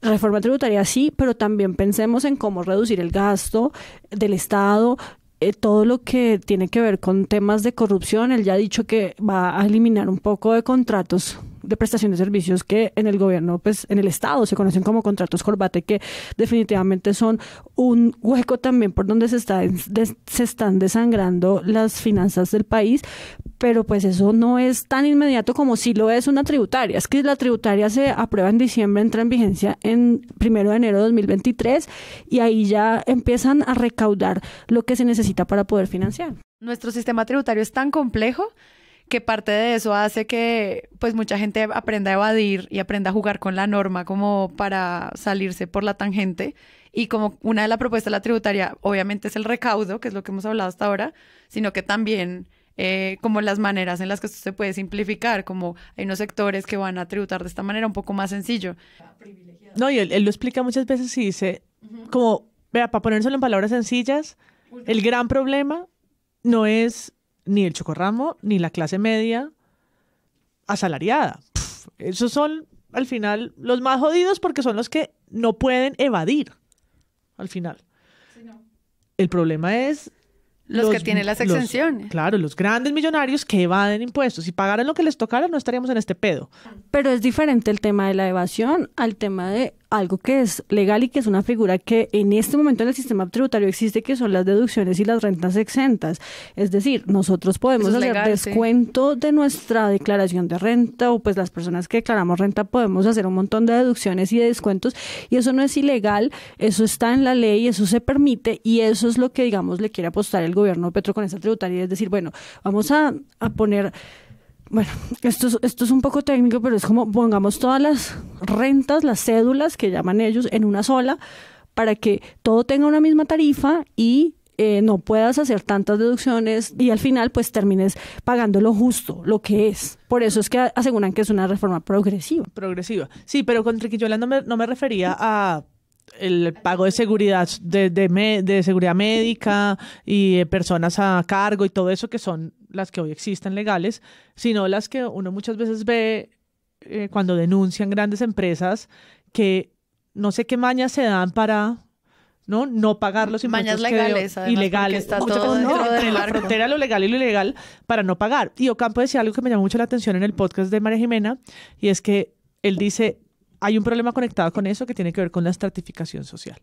reforma tributaria sí, pero también pensemos en cómo reducir el gasto del Estado, eh, todo lo que tiene que ver con temas de corrupción. Él ya ha dicho que va a eliminar un poco de contratos de prestación de servicios que en el gobierno, pues en el Estado se conocen como contratos corbate, que definitivamente son un hueco también por donde se, está, se están desangrando las finanzas del país, pero pues eso no es tan inmediato como si lo es una tributaria. Es que la tributaria se aprueba en diciembre, entra en vigencia en primero de enero de 2023 y ahí ya empiezan a recaudar lo que se necesita para poder financiar. Nuestro sistema tributario es tan complejo que parte de eso hace que pues mucha gente aprenda a evadir y aprenda a jugar con la norma como para salirse por la tangente. Y como una de las propuestas de la tributaria obviamente es el recaudo, que es lo que hemos hablado hasta ahora, sino que también eh, como las maneras en las que esto se puede simplificar, como hay unos sectores que van a tributar de esta manera un poco más sencillo. No, y él, lo explica muchas veces y dice, como, vea, para ponérselo en palabras sencillas, el gran problema no es ni el chocorramo, ni la clase media asalariada. esos son, al final, los más jodidos porque son los que no pueden evadir, al final. El problema es... Los, que tienen las exenciones. claro, los grandes millonarios que evaden impuestos. Si pagaran lo que les tocara, no estaríamos en este pedo. Pero es diferente el tema de la evasión al tema de algo que es legal y que es una figura que en este momento en el sistema tributario existe, que son las deducciones y las rentas exentas. Es decir, nosotros podemos hacer descuento de nuestra declaración de renta o pues las personas que declaramos renta podemos hacer un montón de deducciones y de descuentos y eso no es ilegal, eso está en la ley, eso se permite y eso es lo que digamos le quiere apostar el gobierno Petro con esta tributaria, es decir, bueno, vamos a, a poner bueno, esto es, esto es un poco técnico, pero es como pongamos todas las rentas, las cédulas que llaman ellos en una sola, para que todo tenga una misma tarifa y eh, no puedas hacer tantas deducciones y al final pues termines pagando lo justo, lo que es. Por eso es que aseguran que es una reforma progresiva. Progresiva. Sí, pero con yo no me, no me refería a el pago de seguridad de, de, seguridad médica y personas a cargo y todo eso que son las que hoy existen legales, sino las que uno muchas veces ve eh, cuando denuncian grandes empresas que no sé qué mañas se dan para no no pagar los mañas legales, ilegales está todo no, entre la frontera lo legal y lo ilegal para no pagar y Ocampo decía algo que me llamó mucho la atención en el podcast de María Jimena y es que él dice hay un problema conectado con eso que tiene que ver con la estratificación social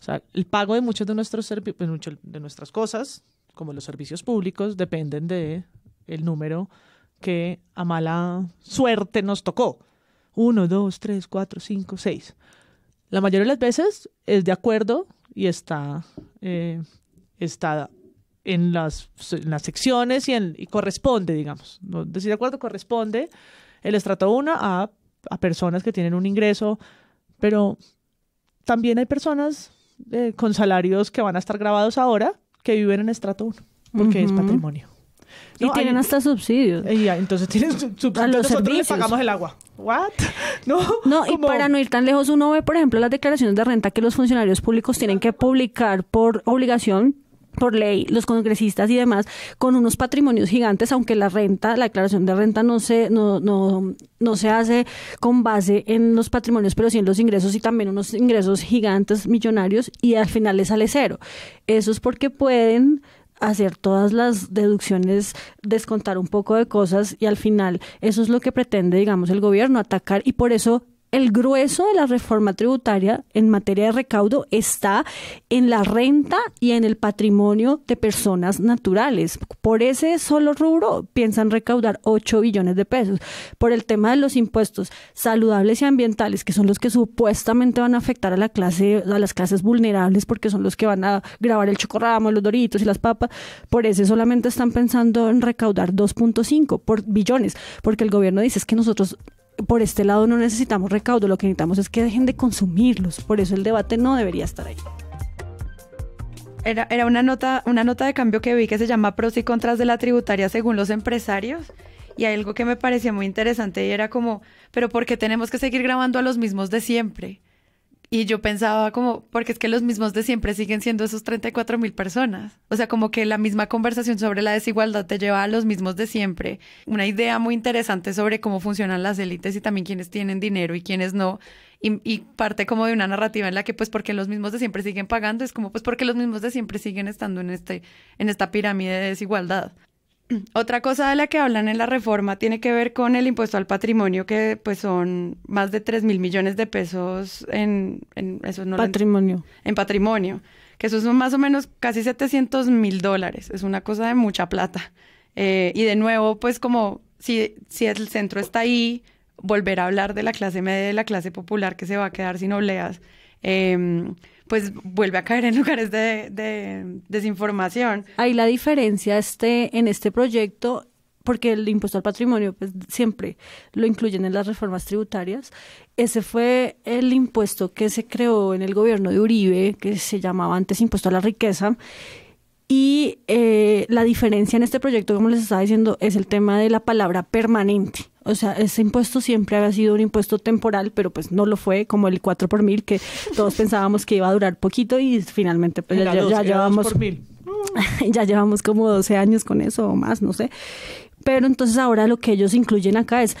o sea el pago de muchos de nuestros pues, de nuestras cosas como los servicios públicos, dependen de el número que a mala suerte nos tocó. Uno, dos, tres, cuatro, cinco, seis. La mayoría de las veces es de acuerdo y está, eh, está en, las, las secciones y, corresponde, digamos. ¿no? Decir de acuerdo corresponde el estrato 1 a, personas que tienen un ingreso, pero también hay personas eh, con salarios que van a estar grabados ahora que viven en estrato 1, porque es patrimonio. Y tienen hasta subsidios. Y entonces tienen subsidios. Nosotros les pagamos el agua. ¿What? No, no y para no ir tan lejos, uno ve, por ejemplo, las declaraciones de renta que los funcionarios públicos tienen que publicar por obligación por ley los congresistas y demás con unos patrimonios gigantes, aunque la renta, la declaración de renta no se, no, no, se hace con base en los patrimonios, pero sí en los ingresos y también unos ingresos gigantes, millonarios, y al final les sale cero. Eso es porque pueden hacer todas las deducciones, descontar un poco de cosas y al final eso es lo que pretende, digamos, el gobierno, atacar y por eso el grueso de la reforma tributaria en materia de recaudo está en la renta y en el patrimonio de personas naturales. Por ese solo rubro piensan recaudar 8 billones de pesos. Por el tema de los impuestos saludables y ambientales, que son los que supuestamente van a afectar a la clase a las clases vulnerables porque son los que van a grabar el chocorramo, los doritos y las papas, por ese solamente están pensando en recaudar 2.5 por billones, porque el gobierno dice es que nosotros por este lado no necesitamos recaudo, lo que necesitamos es que dejen de consumirlos. Por eso el debate no debería estar ahí. Era, era una, nota, una nota de cambio que vi que se llama pros y contras de la tributaria según los empresarios. Y hay algo que me parecía muy interesante y era como, pero ¿por qué tenemos que seguir grabando a los mismos de siempre? Y yo pensaba como, porque es que los mismos de siempre siguen siendo esos 34 mil personas. O sea, como que la misma conversación sobre la desigualdad te lleva a los mismos de siempre. Una idea muy interesante sobre cómo funcionan las élites y también quienes tienen dinero y quienes no. Y, y parte como de una narrativa en la que pues porque los mismos de siempre siguen pagando, es como pues porque los mismos de siempre siguen estando en, este, en esta pirámide de desigualdad. Otra cosa de la que hablan en la reforma tiene que ver con el impuesto al patrimonio, que pues son más de 3 mil millones de pesos en, en eso no patrimonio. en patrimonio, que eso son más o menos casi 700 mil dólares. Es una cosa de mucha plata. Eh, y de nuevo, pues como si, si el centro está ahí, volver a hablar de la clase media de la clase popular que se va a quedar sin obleas. Em, pues vuelve a caer en lugares de, desinformación. Ahí la diferencia este, en este proyecto porque el impuesto al patrimonio pues siempre lo incluyen en las reformas tributarias. Ese fue el impuesto que se creó en el gobierno de Uribe, que se llamaba antes impuesto a la riqueza. Y eh, la diferencia en este proyecto, como les estaba diciendo, es el tema de la palabra permanente. O sea, ese impuesto siempre había sido un impuesto temporal, pero pues no lo fue, como el 4 por mil, que todos pensábamos que iba a durar poquito y finalmente pues, ya, llevamos... ya llevamos como 12 años con eso o más, no sé. Pero entonces ahora lo que ellos incluyen acá es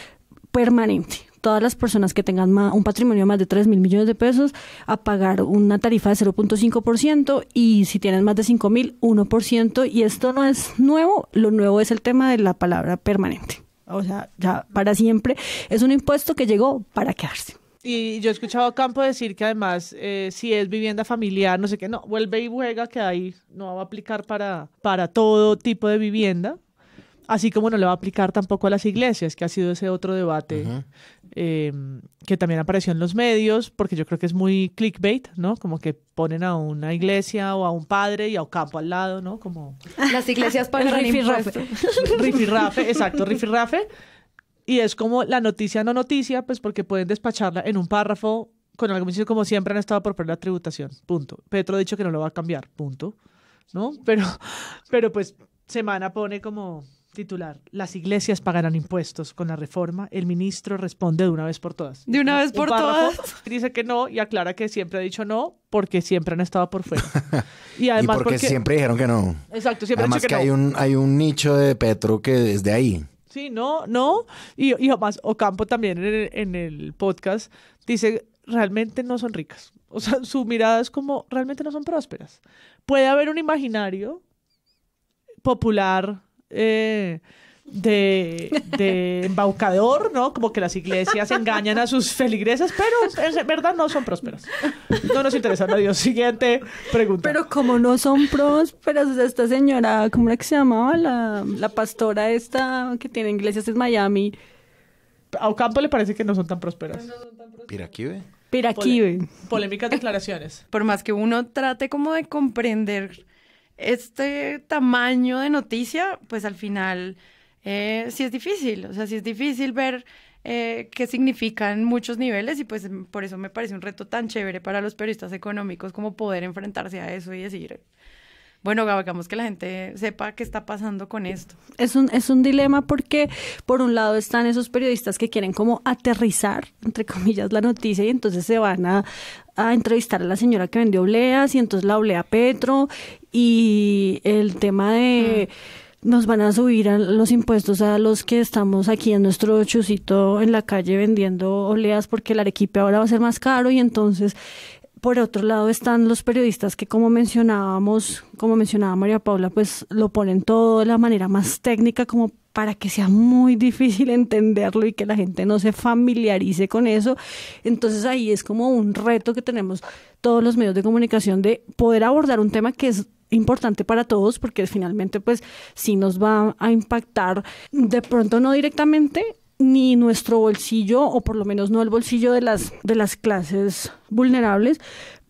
permanente. Todas las personas que tengan un patrimonio de más de 3 mil millones de pesos a pagar una tarifa de 0.5% y si tienen más de 5 mil, 1%. Y esto no es nuevo, lo nuevo es el tema de la palabra permanente o sea, ya para siempre. Es un impuesto que llegó para quedarse. Y yo he escuchado a Campo decir que además, eh, si es vivienda familiar, no sé qué, no, vuelve y juega que ahí no va a aplicar para todo tipo de vivienda, Así como no le va a aplicar tampoco a las iglesias, que ha sido ese otro debate eh, que también apareció en los medios, porque yo creo que es muy clickbait, ¿no? Como que ponen a una iglesia o a un padre y a un campo al lado, ¿no? Como las iglesias para rifirrafe. Rifirrafe, exacto, rifirrafe. Y es como la noticia no noticia, pues porque pueden despacharla en un párrafo con algo como siempre han estado por perder la tributación, punto. Petro ha dicho que no lo va a cambiar, punto. ¿No? Pero, pero pues Semana pone como Titular, las iglesias pagarán impuestos con la reforma. El ministro responde de una vez por todas. De una vez por todas. Dice que no y aclara que siempre ha dicho no porque siempre han estado por fuera. Y además porque, siempre dijeron que no. Exacto, siempre además dicho que, no. hay un hay un nicho de Petro que desde ahí. Sí, no, no. Y, además Ocampo también en en el podcast dice realmente no son ricas. O sea, su mirada es como realmente no son prósperas. Puede haber un imaginario popular eh, de, de, embaucador, ¿no? Como que las iglesias engañan a sus feligreses, pero en verdad no son prósperas. No nos interesa, Dios. Siguiente pregunta. Pero como no son prósperas, esta señora, ¿cómo era que se llamaba? La, pastora esta que tiene iglesias en Miami. A Ocampo le parece que no son tan prósperas. piraquibe piraquibe polémicas declaraciones. Por más que uno trate como de comprender este tamaño de noticia, pues al final eh, sí es difícil, o sea, sí es difícil ver eh, qué significan muchos niveles y pues por eso me parece un reto tan chévere para los periodistas económicos como poder enfrentarse a eso y decir, bueno, hagamos que la gente sepa qué está pasando con esto. Es un, es un dilema porque, por un lado, están esos periodistas que quieren como aterrizar, entre comillas, la noticia y entonces se van a, a entrevistar a la señora que vendió obleas y entonces la oblea Petro y el tema de nos van a subir los impuestos a los que estamos aquí en nuestro chucito en la calle vendiendo oleas porque el arequipe ahora va a ser más caro y entonces por otro lado están los periodistas que como mencionábamos, como mencionaba María Paula, pues lo ponen todo de la manera más técnica como para que sea muy difícil entenderlo y que la gente no se familiarice con eso. Entonces ahí es como un reto que tenemos todos los medios de comunicación de poder abordar un tema que es importante para todos porque finalmente pues sí nos va a impactar de pronto no directamente ni nuestro bolsillo o por lo menos no el bolsillo de las de las clases vulnerables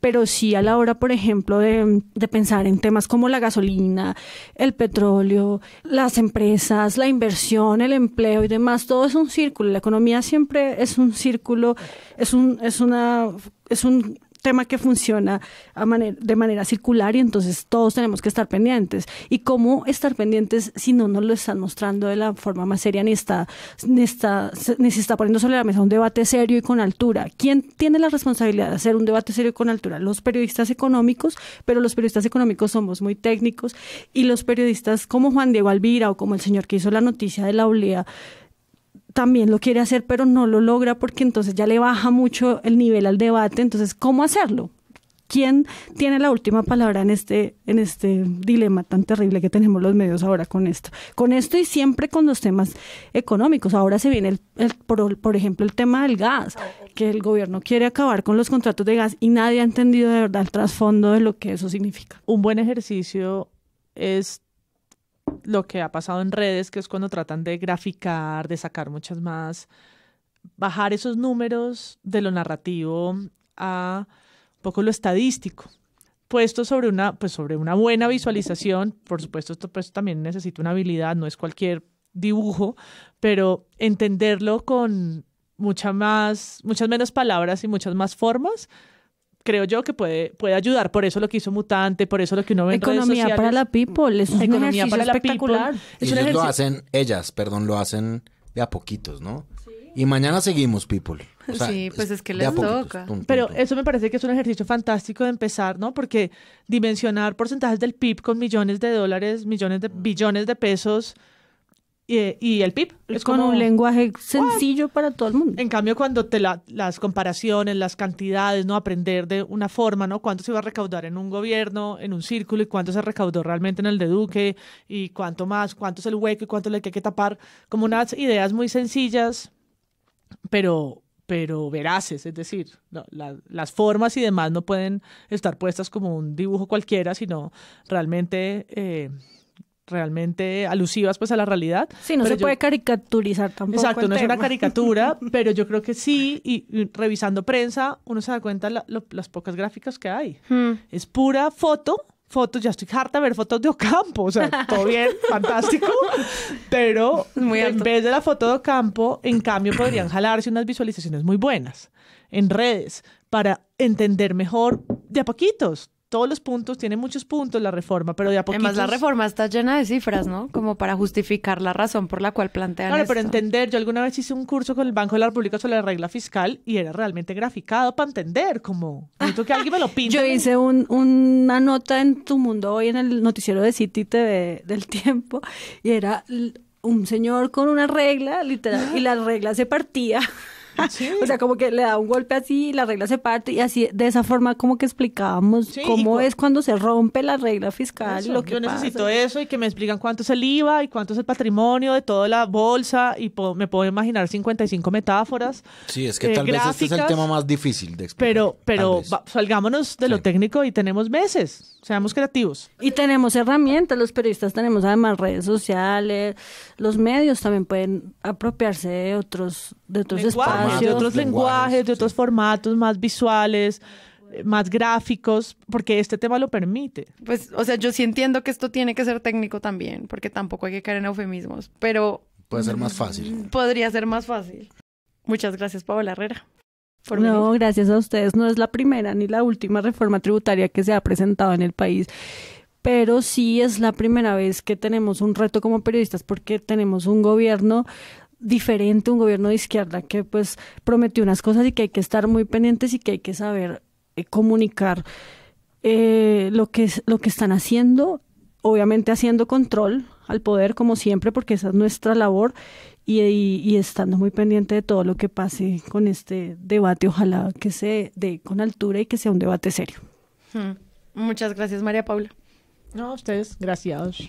pero sí a la hora, por ejemplo, de, pensar en temas como la gasolina, el petróleo, las empresas, la inversión, el empleo y demás, todo es un círculo. La economía siempre es un círculo, es un, es una, es un tema que funciona a manera, de manera circular y entonces todos tenemos que estar pendientes. ¿Y cómo estar pendientes si no nos lo están mostrando de la forma más seria ni está, ni ni se está poniendo sobre la mesa un debate serio y con altura? ¿Quién tiene la responsabilidad de hacer un debate serio y con altura? Los periodistas económicos, pero los periodistas económicos somos muy técnicos y los periodistas como Juan Diego Alvira o como el señor que hizo la noticia de la OLEA, también lo quiere hacer, pero no lo logra porque entonces ya le baja mucho el nivel al debate. Entonces, ¿cómo hacerlo? ¿Quién tiene la última palabra en este, en este dilema tan terrible que tenemos los medios ahora con esto? Con esto y siempre con los temas económicos. Ahora se viene, el, por, por, ejemplo, el tema del gas, que el gobierno quiere acabar con los contratos de gas y nadie ha entendido de verdad el trasfondo de lo que eso significa. Un buen ejercicio es lo que ha pasado en redes, que es cuando tratan de graficar, de sacar muchas más, bajar esos números de lo narrativo a un poco lo estadístico. Puesto sobre una, pues sobre una buena visualización, por supuesto, esto pues también necesita una habilidad, no es cualquier dibujo, pero entenderlo con mucha más, muchas menos palabras y muchas más formas, creo yo que puede, puede ayudar. Por eso lo que hizo Mutante, por eso lo que uno ve en Economía para la people, es un economía para la espectacular. Es lo hacen, ellas, perdón, lo hacen de a poquitos, ¿no? Y mañana seguimos, people. sí, pues es que les toca. Pero eso me parece que es un ejercicio fantástico de empezar, ¿no? Porque dimensionar porcentajes del PIB con millones de dólares, millones de billones de pesos, y, el PIB. Es con como, un lenguaje sencillo para todo el mundo. En cambio, cuando te las comparaciones, las cantidades, no aprender de una forma, ¿no? Cuánto se iba a recaudar en un gobierno, en un círculo, y cuánto se recaudó realmente en el de Duque, y cuánto más, cuánto es el hueco y cuánto le hay que tapar. Como unas ideas muy sencillas, pero pero veraces, es decir, no, las formas y demás no pueden estar puestas como un dibujo cualquiera, sino realmente eh, realmente alusivas pues a la realidad. Sí, no se puede caricaturizar tampoco. Exacto, no es una caricatura, pero yo creo que sí, y, revisando prensa, uno se da cuenta las pocas gráficas que hay. Hmm. Es pura foto, fotos, ya estoy harta de ver fotos de Ocampo, o sea, todo bien, fantástico, pero en vez de la foto de Ocampo, en cambio podrían jalarse unas visualizaciones muy buenas en redes para entender mejor de a poquitos todos los puntos, tiene muchos puntos la reforma, pero de a poquitos... Además, la reforma está llena de cifras, ¿no? Como para justificar la razón por la cual plantean Claro, pero entender, yo alguna vez hice un curso con el Banco de la República sobre la regla fiscal y era realmente graficado para entender, como... Necesito que alguien me lo pinte. yo hice una nota en Tu Mundo hoy en el noticiero de City TV del tiempo y era un señor con una regla, literal, y la regla se partía o sea, como que le da un golpe así, la regla se parte y así, de esa forma como que explicábamos cómo es cuando se rompe la regla fiscal. lo que yo necesito eso y que me explican cuánto es el IVA y cuánto es el patrimonio de toda la bolsa y me puedo imaginar 55 metáforas. Sí, es que eh, tal vez este es el tema más difícil de explicar. Pero, salgámonos de lo técnico y tenemos meses, seamos creativos. Y tenemos herramientas, los periodistas tenemos además redes sociales, los medios también pueden apropiarse de otros, de otros espacios de otros lenguajes, de otros formatos más visuales eh, más gráficos, porque este tema lo permite. Pues, o sea, yo sí entiendo que esto tiene que ser técnico también, porque tampoco hay que caer en eufemismos, pero... Puede ser más fácil. Podría ser más fácil. Muchas gracias, Paola Herrera. Por no, gracias a ustedes. No es la primera ni la última reforma tributaria que se ha presentado en el país pero sí es la primera vez que tenemos un reto como periodistas porque tenemos un gobierno diferente, un gobierno de izquierda que pues prometió unas cosas y que hay que estar muy pendientes y que hay que saber eh, comunicar eh, lo, que, lo que están haciendo, obviamente haciendo control al poder como siempre, porque esa es nuestra labor y, estando muy pendiente de todo lo que pase con este debate, ojalá que se dé con altura y que sea un debate serio. Hmm. Muchas gracias, María Paula. No, ustedes, gracias.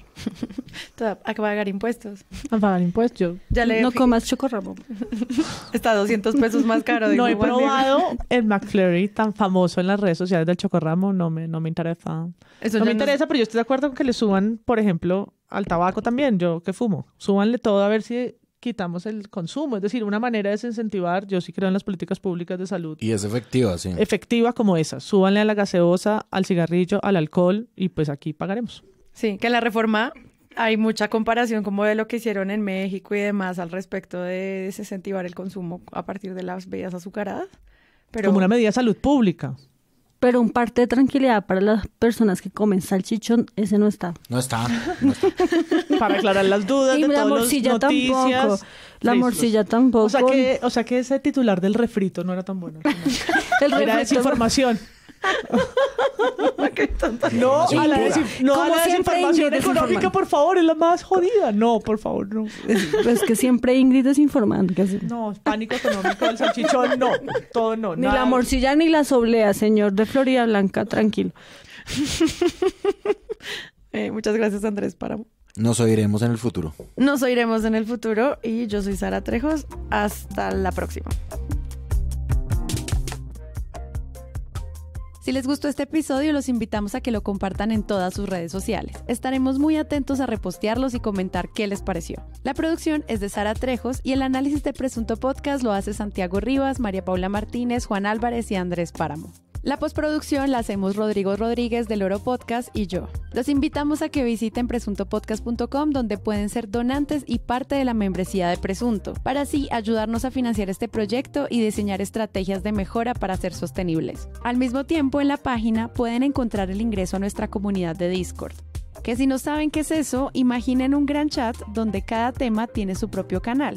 a pagar impuestos. A pagar impuestos. Ya le no comas chocorramo. Está 200 pesos más caro. no he probado el McFlurry tan famoso en las redes sociales del chocorramo. No me, no me interesa. Eso no me interesa, pero yo estoy de acuerdo con que le suban, por ejemplo, al tabaco también, yo que fumo. Súbanle todo a ver si quitamos el consumo. Es decir, una manera de desincentivar, yo sí creo en las políticas públicas de salud. Y es efectiva, sí. Efectiva como esa. Súbanle a la gaseosa, al cigarrillo, al alcohol y pues aquí pagaremos. Sí, que en la reforma hay mucha comparación como de lo que hicieron en México y demás al respecto de desincentivar el consumo a partir de las bebidas azucaradas. Pero... Como una medida de salud pública pero un parte de tranquilidad para las personas que comen salchichón, ese no está. No está. para aclarar las dudas la morcilla tampoco. La morcilla tampoco. O sea, que, o sea que ese titular del refrito no era tan bueno. El era desinformación. no, a la no a desinformación económica, por favor, es la más jodida. No, por favor, no. Es, que siempre Ingrid es informante No, pánico económico del salchichón, no. Todo no. Ni la morcilla ni la soblea, señor de Florida Blanca, tranquilo. Eh, muchas gracias, Andrés Para. Nos oiremos en el futuro. Nos oiremos en el futuro y yo soy Sara Trejos. Hasta la próxima. Si les gustó este episodio, los invitamos a que lo compartan en todas sus redes sociales. Estaremos muy atentos a repostearlos y comentar qué les pareció. La producción es de Sara Trejos y el análisis de Presunto Podcast lo hace Santiago Rivas, María Paula Martínez, Juan Álvarez y Andrés Páramo. La postproducción la hacemos Rodrigo Rodríguez del Oro Podcast y yo. Los invitamos a que visiten presuntopodcast.com donde pueden ser donantes y parte de la membresía de Presunto, para así ayudarnos a financiar este proyecto y diseñar estrategias de mejora para ser sostenibles. Al mismo tiempo, en la página pueden encontrar el ingreso a nuestra comunidad de Discord. Que si no saben qué es eso, imaginen un gran chat donde cada tema tiene su propio canal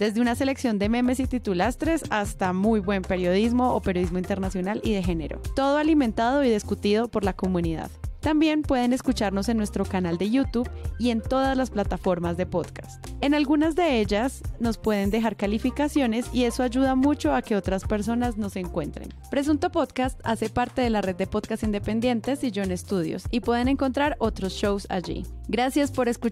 desde una selección de memes y titulastres hasta muy buen periodismo o periodismo internacional y de género. Todo alimentado y discutido por la comunidad. También pueden escucharnos en nuestro canal de YouTube y en todas las plataformas de podcast. En algunas de ellas nos pueden dejar calificaciones y eso ayuda mucho a que otras personas nos encuentren. Presunto Podcast hace parte de la red de podcast independientes y John Studios y pueden encontrar otros shows allí. Gracias por escuchar